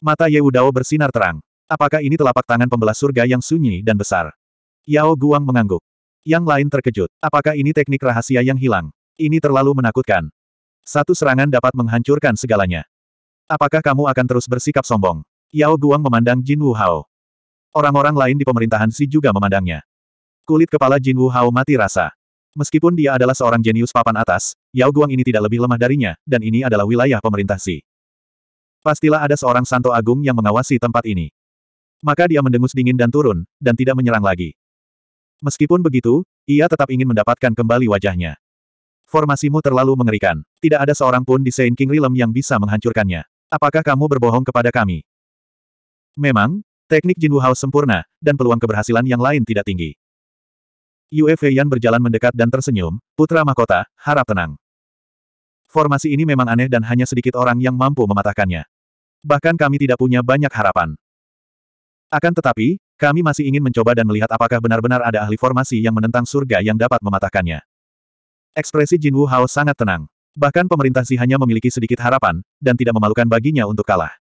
Mata Ye Dao bersinar terang. Apakah ini telapak tangan pembelah surga yang sunyi dan besar? Yao Guang mengangguk. Yang lain terkejut. Apakah ini teknik rahasia yang hilang? Ini terlalu menakutkan. Satu serangan dapat menghancurkan segalanya. Apakah kamu akan terus bersikap sombong? Yao Guang memandang Jin Wu Hao. Orang-orang lain di pemerintahan Xi juga memandangnya. Kulit kepala Jin Wu Hao mati rasa. Meskipun dia adalah seorang jenius papan atas, Yao Guang ini tidak lebih lemah darinya, dan ini adalah wilayah pemerintah Xi. Pastilah ada seorang santo agung yang mengawasi tempat ini. Maka dia mendengus dingin dan turun, dan tidak menyerang lagi. Meskipun begitu, ia tetap ingin mendapatkan kembali wajahnya. Formasimu terlalu mengerikan. Tidak ada seorang pun di Saint King Realm yang bisa menghancurkannya. Apakah kamu berbohong kepada kami? Memang, teknik Jin Wu sempurna, dan peluang keberhasilan yang lain tidak tinggi. Yue Feiyan berjalan mendekat dan tersenyum, Putra Mahkota, harap tenang. Formasi ini memang aneh dan hanya sedikit orang yang mampu mematahkannya. Bahkan kami tidak punya banyak harapan. Akan tetapi, kami masih ingin mencoba dan melihat apakah benar-benar ada ahli formasi yang menentang surga yang dapat mematahkannya. Ekspresi Jin Wu Hao sangat tenang. Bahkan pemerintah sih hanya memiliki sedikit harapan, dan tidak memalukan baginya untuk kalah.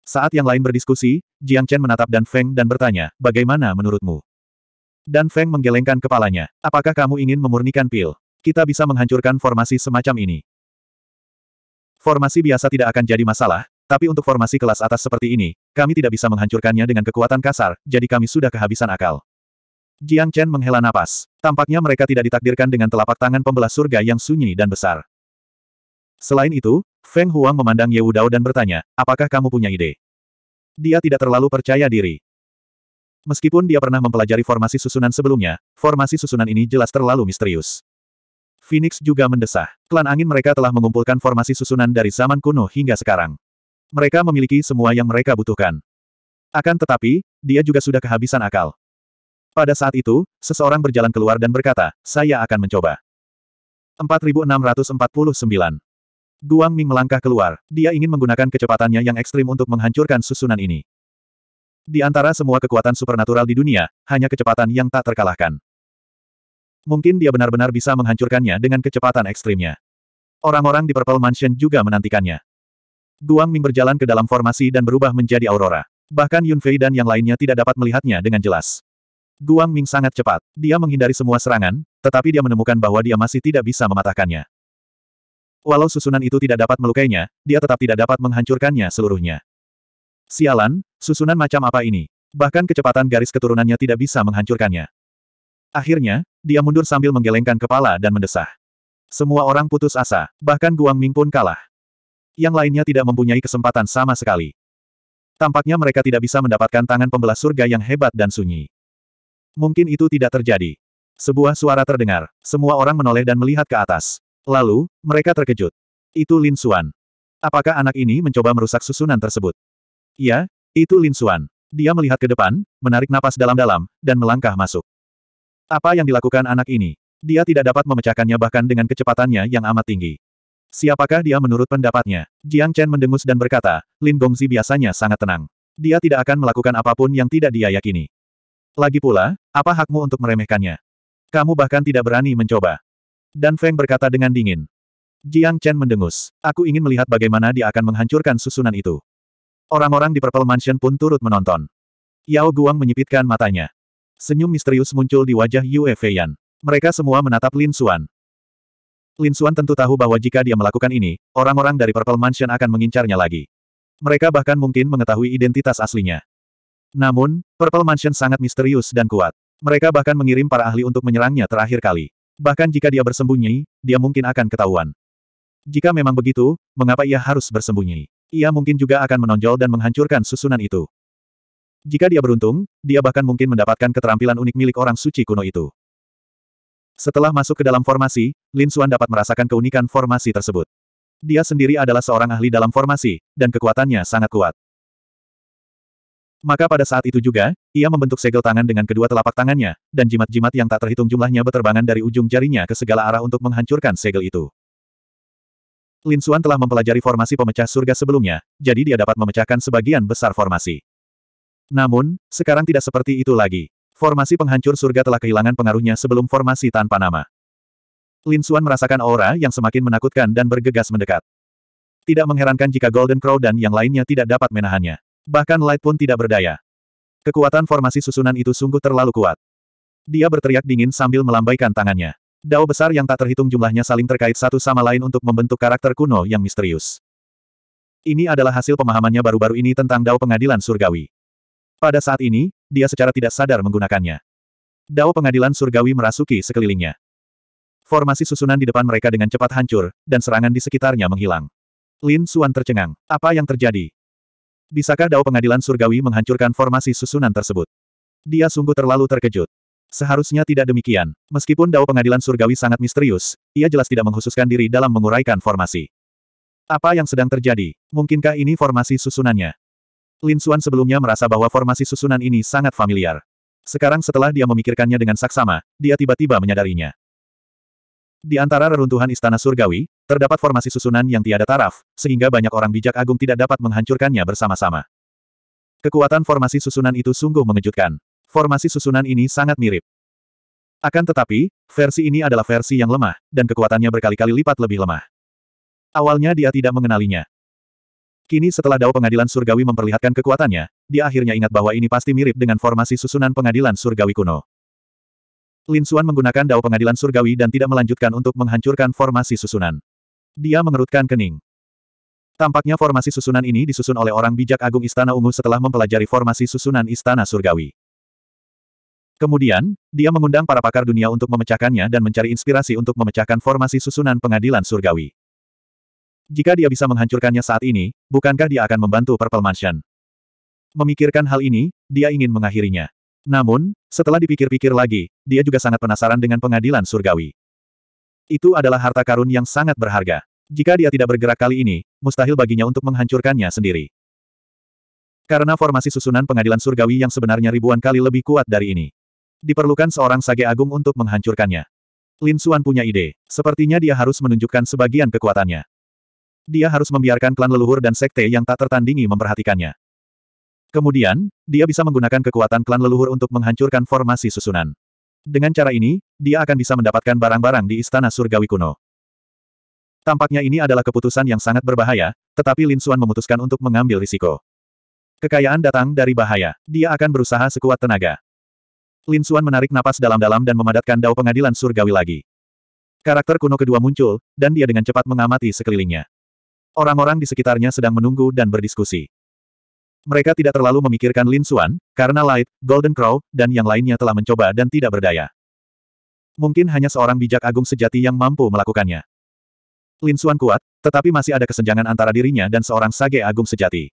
Saat yang lain berdiskusi, Jiang Chen menatap Dan Feng dan bertanya, bagaimana menurutmu? Dan Feng menggelengkan kepalanya, apakah kamu ingin memurnikan pil? Kita bisa menghancurkan formasi semacam ini. Formasi biasa tidak akan jadi masalah, tapi untuk formasi kelas atas seperti ini, kami tidak bisa menghancurkannya dengan kekuatan kasar, jadi kami sudah kehabisan akal. Jiang Chen menghela napas. Tampaknya mereka tidak ditakdirkan dengan telapak tangan pembelah surga yang sunyi dan besar. Selain itu, Feng Huang memandang Ye Wu Wudao dan bertanya, apakah kamu punya ide? Dia tidak terlalu percaya diri. Meskipun dia pernah mempelajari formasi susunan sebelumnya, formasi susunan ini jelas terlalu misterius. Phoenix juga mendesah. Klan angin mereka telah mengumpulkan formasi susunan dari zaman kuno hingga sekarang. Mereka memiliki semua yang mereka butuhkan. Akan tetapi, dia juga sudah kehabisan akal. Pada saat itu, seseorang berjalan keluar dan berkata, saya akan mencoba. 4649. Guang Ming melangkah keluar. Dia ingin menggunakan kecepatannya yang ekstrim untuk menghancurkan susunan ini. Di antara semua kekuatan supernatural di dunia, hanya kecepatan yang tak terkalahkan. Mungkin dia benar-benar bisa menghancurkannya dengan kecepatan ekstrimnya. Orang-orang di Purple Mansion juga menantikannya. Guang Ming berjalan ke dalam formasi dan berubah menjadi aurora. Bahkan Yun Fei dan yang lainnya tidak dapat melihatnya dengan jelas. Guang Ming sangat cepat. Dia menghindari semua serangan, tetapi dia menemukan bahwa dia masih tidak bisa mematahkannya. Walau susunan itu tidak dapat melukainya, dia tetap tidak dapat menghancurkannya seluruhnya. Sialan, susunan macam apa ini? Bahkan kecepatan garis keturunannya tidak bisa menghancurkannya. Akhirnya, dia mundur sambil menggelengkan kepala dan mendesah. Semua orang putus asa, bahkan Guang Ming pun kalah. Yang lainnya tidak mempunyai kesempatan sama sekali. Tampaknya mereka tidak bisa mendapatkan tangan pembelah surga yang hebat dan sunyi. Mungkin itu tidak terjadi. Sebuah suara terdengar. Semua orang menoleh dan melihat ke atas. Lalu, mereka terkejut. Itu Lin Suan. Apakah anak ini mencoba merusak susunan tersebut? Ya, itu Lin Suan. Dia melihat ke depan, menarik napas dalam-dalam, dan melangkah masuk. Apa yang dilakukan anak ini? Dia tidak dapat memecahkannya bahkan dengan kecepatannya yang amat tinggi. Siapakah dia menurut pendapatnya? Jiang Chen mendengus dan berkata, Lin Gongzi biasanya sangat tenang. Dia tidak akan melakukan apapun yang tidak dia yakini. Lagi pula, apa hakmu untuk meremehkannya? Kamu bahkan tidak berani mencoba. Dan Feng berkata dengan dingin. Jiang Chen mendengus. Aku ingin melihat bagaimana dia akan menghancurkan susunan itu. Orang-orang di Purple Mansion pun turut menonton. Yao Guang menyipitkan matanya. Senyum misterius muncul di wajah Yue Feiyan. Mereka semua menatap Lin Xuan. Lin Suan tentu tahu bahwa jika dia melakukan ini, orang-orang dari Purple Mansion akan mengincarnya lagi. Mereka bahkan mungkin mengetahui identitas aslinya. Namun, Purple Mansion sangat misterius dan kuat. Mereka bahkan mengirim para ahli untuk menyerangnya terakhir kali. Bahkan jika dia bersembunyi, dia mungkin akan ketahuan. Jika memang begitu, mengapa ia harus bersembunyi? Ia mungkin juga akan menonjol dan menghancurkan susunan itu. Jika dia beruntung, dia bahkan mungkin mendapatkan keterampilan unik milik orang suci kuno itu. Setelah masuk ke dalam formasi, Lin Xuan dapat merasakan keunikan formasi tersebut. Dia sendiri adalah seorang ahli dalam formasi, dan kekuatannya sangat kuat. Maka pada saat itu juga, ia membentuk segel tangan dengan kedua telapak tangannya, dan jimat-jimat yang tak terhitung jumlahnya berterbangan dari ujung jarinya ke segala arah untuk menghancurkan segel itu. Lin Xuan telah mempelajari formasi pemecah surga sebelumnya, jadi dia dapat memecahkan sebagian besar formasi. Namun, sekarang tidak seperti itu lagi. Formasi penghancur surga telah kehilangan pengaruhnya sebelum formasi tanpa nama. Lin Xuan merasakan aura yang semakin menakutkan dan bergegas mendekat. Tidak mengherankan jika Golden Crow dan yang lainnya tidak dapat menahannya. Bahkan Light pun tidak berdaya. Kekuatan formasi susunan itu sungguh terlalu kuat. Dia berteriak dingin sambil melambaikan tangannya. Dao besar yang tak terhitung jumlahnya saling terkait satu sama lain untuk membentuk karakter kuno yang misterius. Ini adalah hasil pemahamannya baru-baru ini tentang Dao Pengadilan Surgawi. Pada saat ini, dia secara tidak sadar menggunakannya. Dao pengadilan surgawi merasuki sekelilingnya. Formasi susunan di depan mereka dengan cepat hancur, dan serangan di sekitarnya menghilang. Lin Suan tercengang. Apa yang terjadi? Bisakah Dao pengadilan surgawi menghancurkan formasi susunan tersebut? Dia sungguh terlalu terkejut. Seharusnya tidak demikian. Meskipun Dao pengadilan surgawi sangat misterius, ia jelas tidak menghususkan diri dalam menguraikan formasi. Apa yang sedang terjadi? Mungkinkah ini formasi susunannya? Lin Xuan sebelumnya merasa bahwa formasi susunan ini sangat familiar. Sekarang setelah dia memikirkannya dengan saksama, dia tiba-tiba menyadarinya. Di antara reruntuhan istana surgawi, terdapat formasi susunan yang tiada taraf, sehingga banyak orang bijak agung tidak dapat menghancurkannya bersama-sama. Kekuatan formasi susunan itu sungguh mengejutkan. Formasi susunan ini sangat mirip. Akan tetapi, versi ini adalah versi yang lemah, dan kekuatannya berkali-kali lipat lebih lemah. Awalnya dia tidak mengenalinya, Kini setelah dao pengadilan surgawi memperlihatkan kekuatannya, dia akhirnya ingat bahwa ini pasti mirip dengan formasi susunan pengadilan surgawi kuno. Lin Xuan menggunakan dao pengadilan surgawi dan tidak melanjutkan untuk menghancurkan formasi susunan. Dia mengerutkan kening. Tampaknya formasi susunan ini disusun oleh orang bijak agung Istana Ungu setelah mempelajari formasi susunan Istana Surgawi. Kemudian, dia mengundang para pakar dunia untuk memecahkannya dan mencari inspirasi untuk memecahkan formasi susunan pengadilan surgawi. Jika dia bisa menghancurkannya saat ini, bukankah dia akan membantu Purple Mansion? Memikirkan hal ini, dia ingin mengakhirinya. Namun, setelah dipikir-pikir lagi, dia juga sangat penasaran dengan pengadilan surgawi. Itu adalah harta karun yang sangat berharga. Jika dia tidak bergerak kali ini, mustahil baginya untuk menghancurkannya sendiri. Karena formasi susunan pengadilan surgawi yang sebenarnya ribuan kali lebih kuat dari ini. Diperlukan seorang sage agung untuk menghancurkannya. Lin Xuan punya ide. Sepertinya dia harus menunjukkan sebagian kekuatannya. Dia harus membiarkan klan leluhur dan sekte yang tak tertandingi memperhatikannya. Kemudian, dia bisa menggunakan kekuatan klan leluhur untuk menghancurkan formasi susunan. Dengan cara ini, dia akan bisa mendapatkan barang-barang di Istana Surgawi kuno. Tampaknya ini adalah keputusan yang sangat berbahaya, tetapi Lin Suan memutuskan untuk mengambil risiko. Kekayaan datang dari bahaya. Dia akan berusaha sekuat tenaga. Lin Suan menarik napas dalam-dalam dan memadatkan dao pengadilan surgawi lagi. Karakter kuno kedua muncul, dan dia dengan cepat mengamati sekelilingnya. Orang-orang di sekitarnya sedang menunggu dan berdiskusi. Mereka tidak terlalu memikirkan Lin Xuan, karena Light, Golden Crow, dan yang lainnya telah mencoba dan tidak berdaya. Mungkin hanya seorang bijak agung sejati yang mampu melakukannya. Lin Xuan kuat, tetapi masih ada kesenjangan antara dirinya dan seorang sage agung sejati.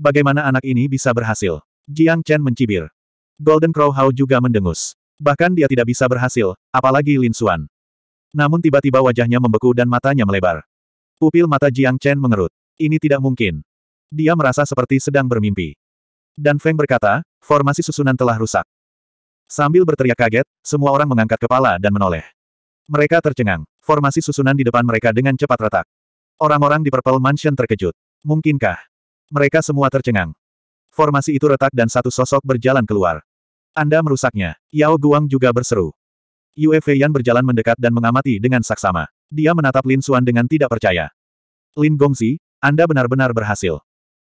Bagaimana anak ini bisa berhasil? Jiang Chen mencibir. Golden Crow Hao juga mendengus. Bahkan dia tidak bisa berhasil, apalagi Lin Xuan. Namun tiba-tiba wajahnya membeku dan matanya melebar. Pupil mata Jiang Chen mengerut. Ini tidak mungkin. Dia merasa seperti sedang bermimpi. Dan Feng berkata, formasi susunan telah rusak. Sambil berteriak kaget, semua orang mengangkat kepala dan menoleh. Mereka tercengang. Formasi susunan di depan mereka dengan cepat retak. Orang-orang di Purple Mansion terkejut. Mungkinkah? Mereka semua tercengang. Formasi itu retak dan satu sosok berjalan keluar. Anda merusaknya. Yao Guang juga berseru. Yue Feiyan berjalan mendekat dan mengamati dengan saksama. Dia menatap Lin Xuan dengan tidak percaya. Lin Gongzi, Anda benar-benar berhasil.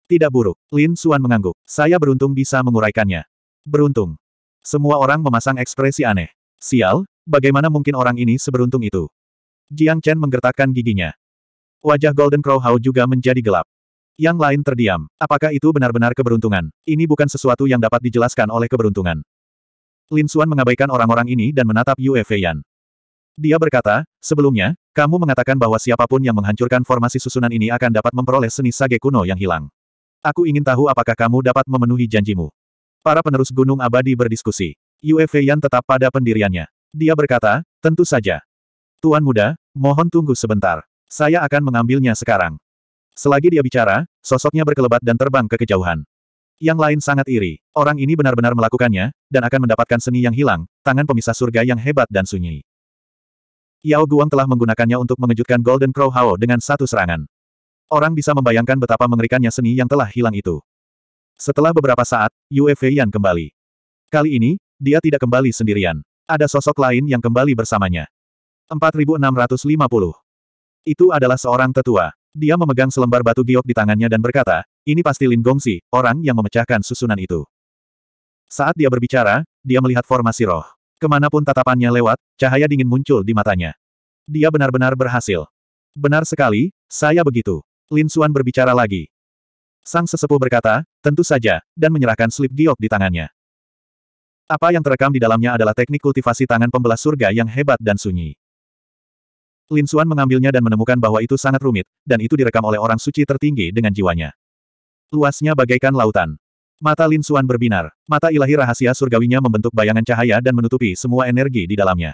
Tidak buruk, Lin Xuan mengangguk. Saya beruntung bisa menguraikannya. Beruntung. Semua orang memasang ekspresi aneh. Sial, bagaimana mungkin orang ini seberuntung itu? Jiang Chen menggertakkan giginya. Wajah Golden Crow Hao juga menjadi gelap. Yang lain terdiam. Apakah itu benar-benar keberuntungan? Ini bukan sesuatu yang dapat dijelaskan oleh keberuntungan. Lin Xuan mengabaikan orang-orang ini dan menatap Yue Feiyan. Dia berkata, sebelumnya, kamu mengatakan bahwa siapapun yang menghancurkan formasi susunan ini akan dapat memperoleh seni sage kuno yang hilang. Aku ingin tahu apakah kamu dapat memenuhi janjimu. Para penerus Gunung Abadi berdiskusi. Yue Feiyan tetap pada pendiriannya. Dia berkata, tentu saja. Tuan muda, mohon tunggu sebentar. Saya akan mengambilnya sekarang. Selagi dia bicara, sosoknya berkelebat dan terbang ke kejauhan. Yang lain sangat iri. Orang ini benar-benar melakukannya, dan akan mendapatkan seni yang hilang, tangan pemisah surga yang hebat dan sunyi. Yao Guang telah menggunakannya untuk mengejutkan Golden Crow Hao dengan satu serangan. Orang bisa membayangkan betapa mengerikannya seni yang telah hilang itu. Setelah beberapa saat, Yue Feiyan kembali. Kali ini, dia tidak kembali sendirian. Ada sosok lain yang kembali bersamanya. 4650. Itu adalah seorang tetua. Dia memegang selembar batu giok di tangannya dan berkata, ini pasti Lin Gongsi, orang yang memecahkan susunan itu. Saat dia berbicara, dia melihat formasi roh. Kemanapun tatapannya lewat, cahaya dingin muncul di matanya. Dia benar-benar berhasil. Benar sekali, saya begitu. Lin Xuan berbicara lagi. Sang sesepuh berkata, tentu saja, dan menyerahkan slip giok di tangannya. Apa yang terekam di dalamnya adalah teknik kultivasi tangan pembelah surga yang hebat dan sunyi. Lin Suan mengambilnya dan menemukan bahwa itu sangat rumit, dan itu direkam oleh orang suci tertinggi dengan jiwanya. Luasnya bagaikan lautan. Mata Lin Suan berbinar. Mata ilahi rahasia surgawinya membentuk bayangan cahaya dan menutupi semua energi di dalamnya.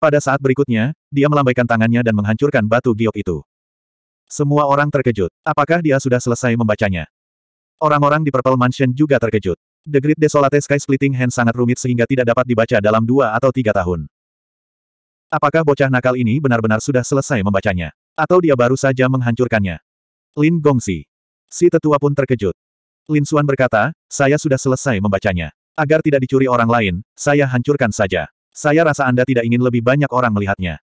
Pada saat berikutnya, dia melambaikan tangannya dan menghancurkan batu giok itu. Semua orang terkejut. Apakah dia sudah selesai membacanya? Orang-orang di Purple Mansion juga terkejut. The Great Desolate Sky Splitting Hand sangat rumit sehingga tidak dapat dibaca dalam dua atau tiga tahun. Apakah bocah nakal ini benar-benar sudah selesai membacanya? Atau dia baru saja menghancurkannya? Lin Gongsi. Si tetua pun terkejut. Lin Xuan berkata, saya sudah selesai membacanya. Agar tidak dicuri orang lain, saya hancurkan saja. Saya rasa Anda tidak ingin lebih banyak orang melihatnya.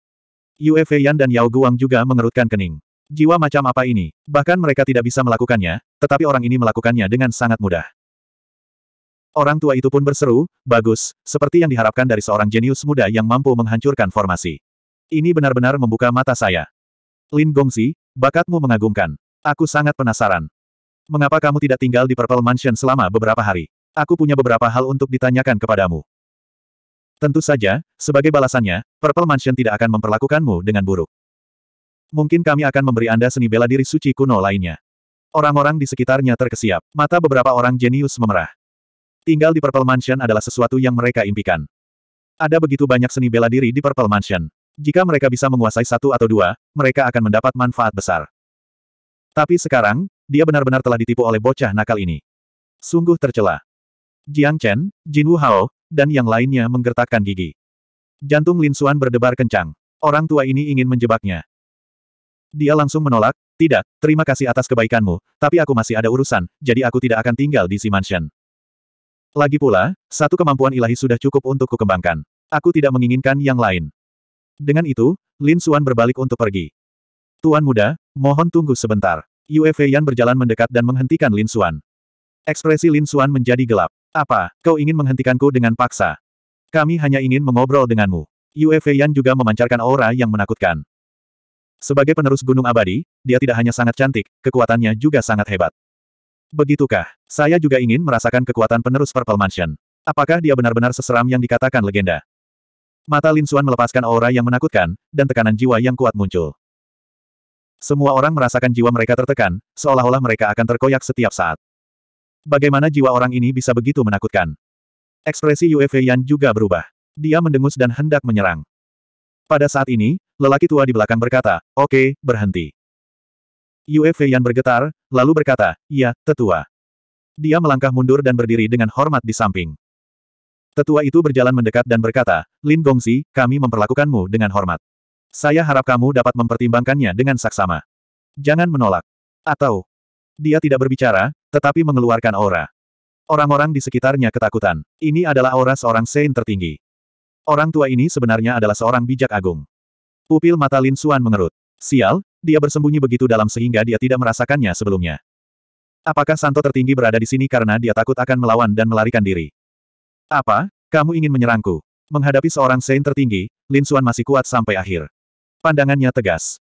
Yue Feiyan dan Yao Guang juga mengerutkan kening. Jiwa macam apa ini? Bahkan mereka tidak bisa melakukannya, tetapi orang ini melakukannya dengan sangat mudah. Orang tua itu pun berseru, bagus, seperti yang diharapkan dari seorang jenius muda yang mampu menghancurkan formasi. Ini benar-benar membuka mata saya. Lin Gongzi, bakatmu mengagumkan. Aku sangat penasaran. Mengapa kamu tidak tinggal di Purple Mansion selama beberapa hari? Aku punya beberapa hal untuk ditanyakan kepadamu. Tentu saja, sebagai balasannya, Purple Mansion tidak akan memperlakukanmu dengan buruk. Mungkin kami akan memberi Anda seni bela diri suci kuno lainnya. Orang-orang di sekitarnya terkesiap, mata beberapa orang jenius memerah. Tinggal di Purple Mansion adalah sesuatu yang mereka impikan. Ada begitu banyak seni bela diri di Purple Mansion. Jika mereka bisa menguasai satu atau dua, mereka akan mendapat manfaat besar. Tapi sekarang, dia benar-benar telah ditipu oleh bocah nakal ini. Sungguh tercela. Jiang Chen, Jin Wu Hao, dan yang lainnya menggertakkan gigi. Jantung Lin Xuan berdebar kencang. Orang tua ini ingin menjebaknya. Dia langsung menolak, tidak, terima kasih atas kebaikanmu, tapi aku masih ada urusan, jadi aku tidak akan tinggal di Si Mansion. Lagi pula, satu kemampuan ilahi sudah cukup untuk kukembangkan. Aku tidak menginginkan yang lain. Dengan itu, Lin Suan berbalik untuk pergi. Tuan muda, mohon tunggu sebentar. Yue Feiyan berjalan mendekat dan menghentikan Lin Suan. Ekspresi Lin Suan menjadi gelap. Apa, kau ingin menghentikanku dengan paksa? Kami hanya ingin mengobrol denganmu. Yue Feiyan juga memancarkan aura yang menakutkan. Sebagai penerus gunung abadi, dia tidak hanya sangat cantik, kekuatannya juga sangat hebat. Begitukah? Saya juga ingin merasakan kekuatan penerus Purple Mansion. Apakah dia benar-benar seseram yang dikatakan legenda? Mata Lin Suan melepaskan aura yang menakutkan, dan tekanan jiwa yang kuat muncul. Semua orang merasakan jiwa mereka tertekan, seolah-olah mereka akan terkoyak setiap saat. Bagaimana jiwa orang ini bisa begitu menakutkan? Ekspresi Yue Yan juga berubah. Dia mendengus dan hendak menyerang. Pada saat ini, lelaki tua di belakang berkata, oke, okay, berhenti. Yue Feiyan bergetar, lalu berkata, ya, tetua. Dia melangkah mundur dan berdiri dengan hormat di samping. Tetua itu berjalan mendekat dan berkata, Lin Gongzi, kami memperlakukanmu dengan hormat. Saya harap kamu dapat mempertimbangkannya dengan saksama. Jangan menolak. Atau, dia tidak berbicara, tetapi mengeluarkan aura. Orang-orang di sekitarnya ketakutan. Ini adalah aura seorang Sein tertinggi. Orang tua ini sebenarnya adalah seorang bijak agung. Pupil mata Lin Suan mengerut. Sial, dia bersembunyi begitu dalam sehingga dia tidak merasakannya sebelumnya. Apakah Santo tertinggi berada di sini karena dia takut akan melawan dan melarikan diri? Apa? Kamu ingin menyerangku? Menghadapi seorang Saint tertinggi, Lin Xuan masih kuat sampai akhir. Pandangannya tegas.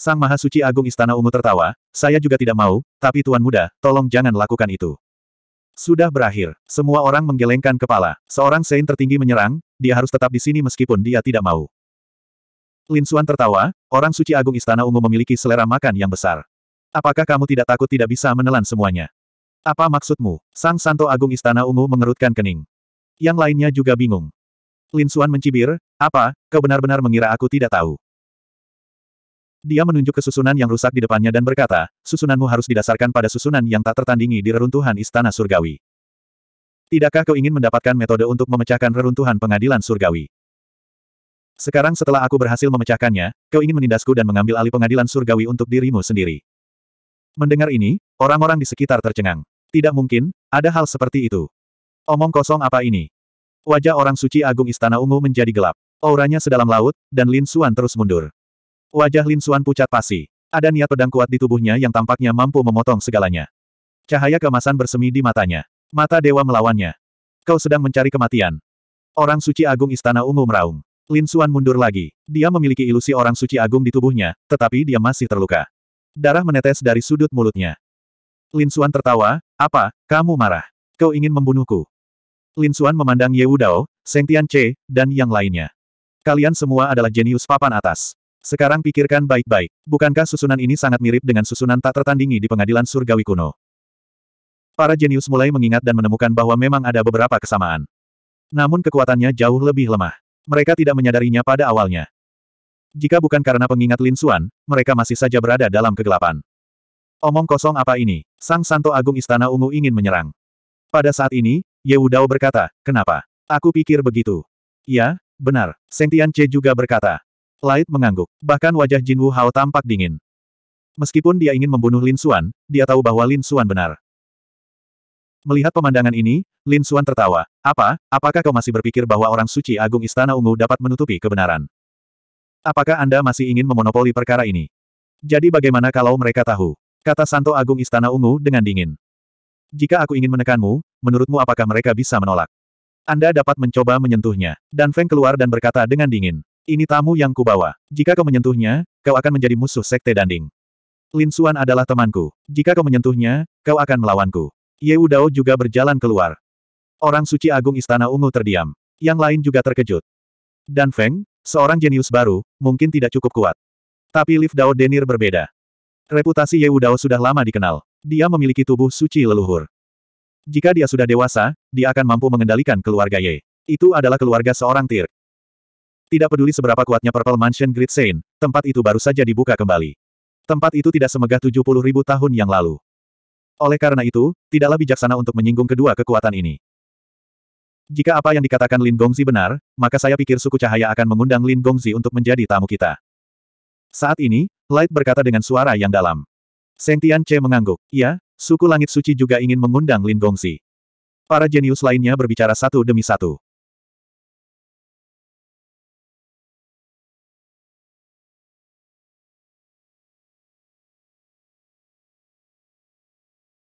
Sang Maha Suci Agung Istana Ungu tertawa, saya juga tidak mau, tapi Tuan Muda, tolong jangan lakukan itu. Sudah berakhir, semua orang menggelengkan kepala. Seorang Saint tertinggi menyerang, dia harus tetap di sini meskipun dia tidak mau. Lin Suan tertawa, orang suci agung istana ungu memiliki selera makan yang besar. Apakah kamu tidak takut tidak bisa menelan semuanya? Apa maksudmu? Sang Santo Agung Istana Ungu mengerutkan kening. Yang lainnya juga bingung. Lin Suan mencibir, apa, kau benar-benar mengira aku tidak tahu? Dia menunjuk ke susunan yang rusak di depannya dan berkata, susunanmu harus didasarkan pada susunan yang tak tertandingi di reruntuhan Istana Surgawi. Tidakkah kau ingin mendapatkan metode untuk memecahkan reruntuhan pengadilan surgawi? Sekarang setelah aku berhasil memecahkannya, kau ingin menindasku dan mengambil alih pengadilan surgawi untuk dirimu sendiri. Mendengar ini, orang-orang di sekitar tercengang. Tidak mungkin, ada hal seperti itu. Omong kosong apa ini? Wajah orang suci agung Istana Ungu menjadi gelap. Auranya sedalam laut, dan Lin Suan terus mundur. Wajah Lin Suan pucat pasi. Ada niat pedang kuat di tubuhnya yang tampaknya mampu memotong segalanya. Cahaya kemasan bersemi di matanya. Mata dewa melawannya. Kau sedang mencari kematian. Orang suci agung Istana Ungu meraung. Lin Suan mundur lagi. Dia memiliki ilusi orang suci agung di tubuhnya, tetapi dia masih terluka. Darah menetes dari sudut mulutnya. Lin Suan tertawa, apa, kamu marah? Kau ingin membunuhku? Lin Suan memandang Ye Wudao, Seng Tian Che, dan yang lainnya. Kalian semua adalah jenius papan atas. Sekarang pikirkan baik-baik, bukankah susunan ini sangat mirip dengan susunan tak tertandingi di pengadilan surgawi kuno? Para jenius mulai mengingat dan menemukan bahwa memang ada beberapa kesamaan. Namun kekuatannya jauh lebih lemah mereka tidak menyadarinya pada awalnya. Jika bukan karena pengingat Lin Xuan, mereka masih saja berada dalam kegelapan. Omong kosong apa ini? Sang Santo Agung Istana Ungu ingin menyerang. Pada saat ini, Ye Wu Dao berkata, kenapa? Aku pikir begitu. Ya, benar. Seng Che juga berkata. Light mengangguk. Bahkan wajah Jin Wu Hao tampak dingin. Meskipun dia ingin membunuh Lin Xuan, dia tahu bahwa Lin Xuan benar. Melihat pemandangan ini, Lin Xuan tertawa. Apa, apakah kau masih berpikir bahwa orang suci agung Istana Ungu dapat menutupi kebenaran? Apakah Anda masih ingin memonopoli perkara ini? Jadi bagaimana kalau mereka tahu? Kata Santo Agung Istana Ungu dengan dingin. Jika aku ingin menekanmu, menurutmu apakah mereka bisa menolak? Anda dapat mencoba menyentuhnya. Dan Feng keluar dan berkata dengan dingin. Ini tamu yang kubawa. Jika kau menyentuhnya, kau akan menjadi musuh Sekte Danding. Lin Xuan adalah temanku. Jika kau menyentuhnya, kau akan melawanku. Ye Udao juga berjalan keluar. Orang suci agung Istana Ungu terdiam. Yang lain juga terkejut. Dan Feng, seorang jenius baru, mungkin tidak cukup kuat. Tapi Liv Dao Denir berbeda. Reputasi Ye Udao sudah lama dikenal. Dia memiliki tubuh suci leluhur. Jika dia sudah dewasa, dia akan mampu mengendalikan keluarga Ye. Itu adalah keluarga seorang Tir. Tidak peduli seberapa kuatnya Purple Mansion Great Saint, tempat itu baru saja dibuka kembali. Tempat itu tidak semegah 70 ribu tahun yang lalu. Oleh karena itu, tidaklah bijaksana untuk menyinggung kedua kekuatan ini. Jika apa yang dikatakan Lin Gongzi benar, maka saya pikir suku cahaya akan mengundang Lin Gongzi untuk menjadi tamu kita. Saat ini, Light berkata dengan suara yang dalam. Seng Tian Che mengangguk. Ya, suku langit suci juga ingin mengundang Lin Gongzi. Para jenius lainnya berbicara satu demi satu.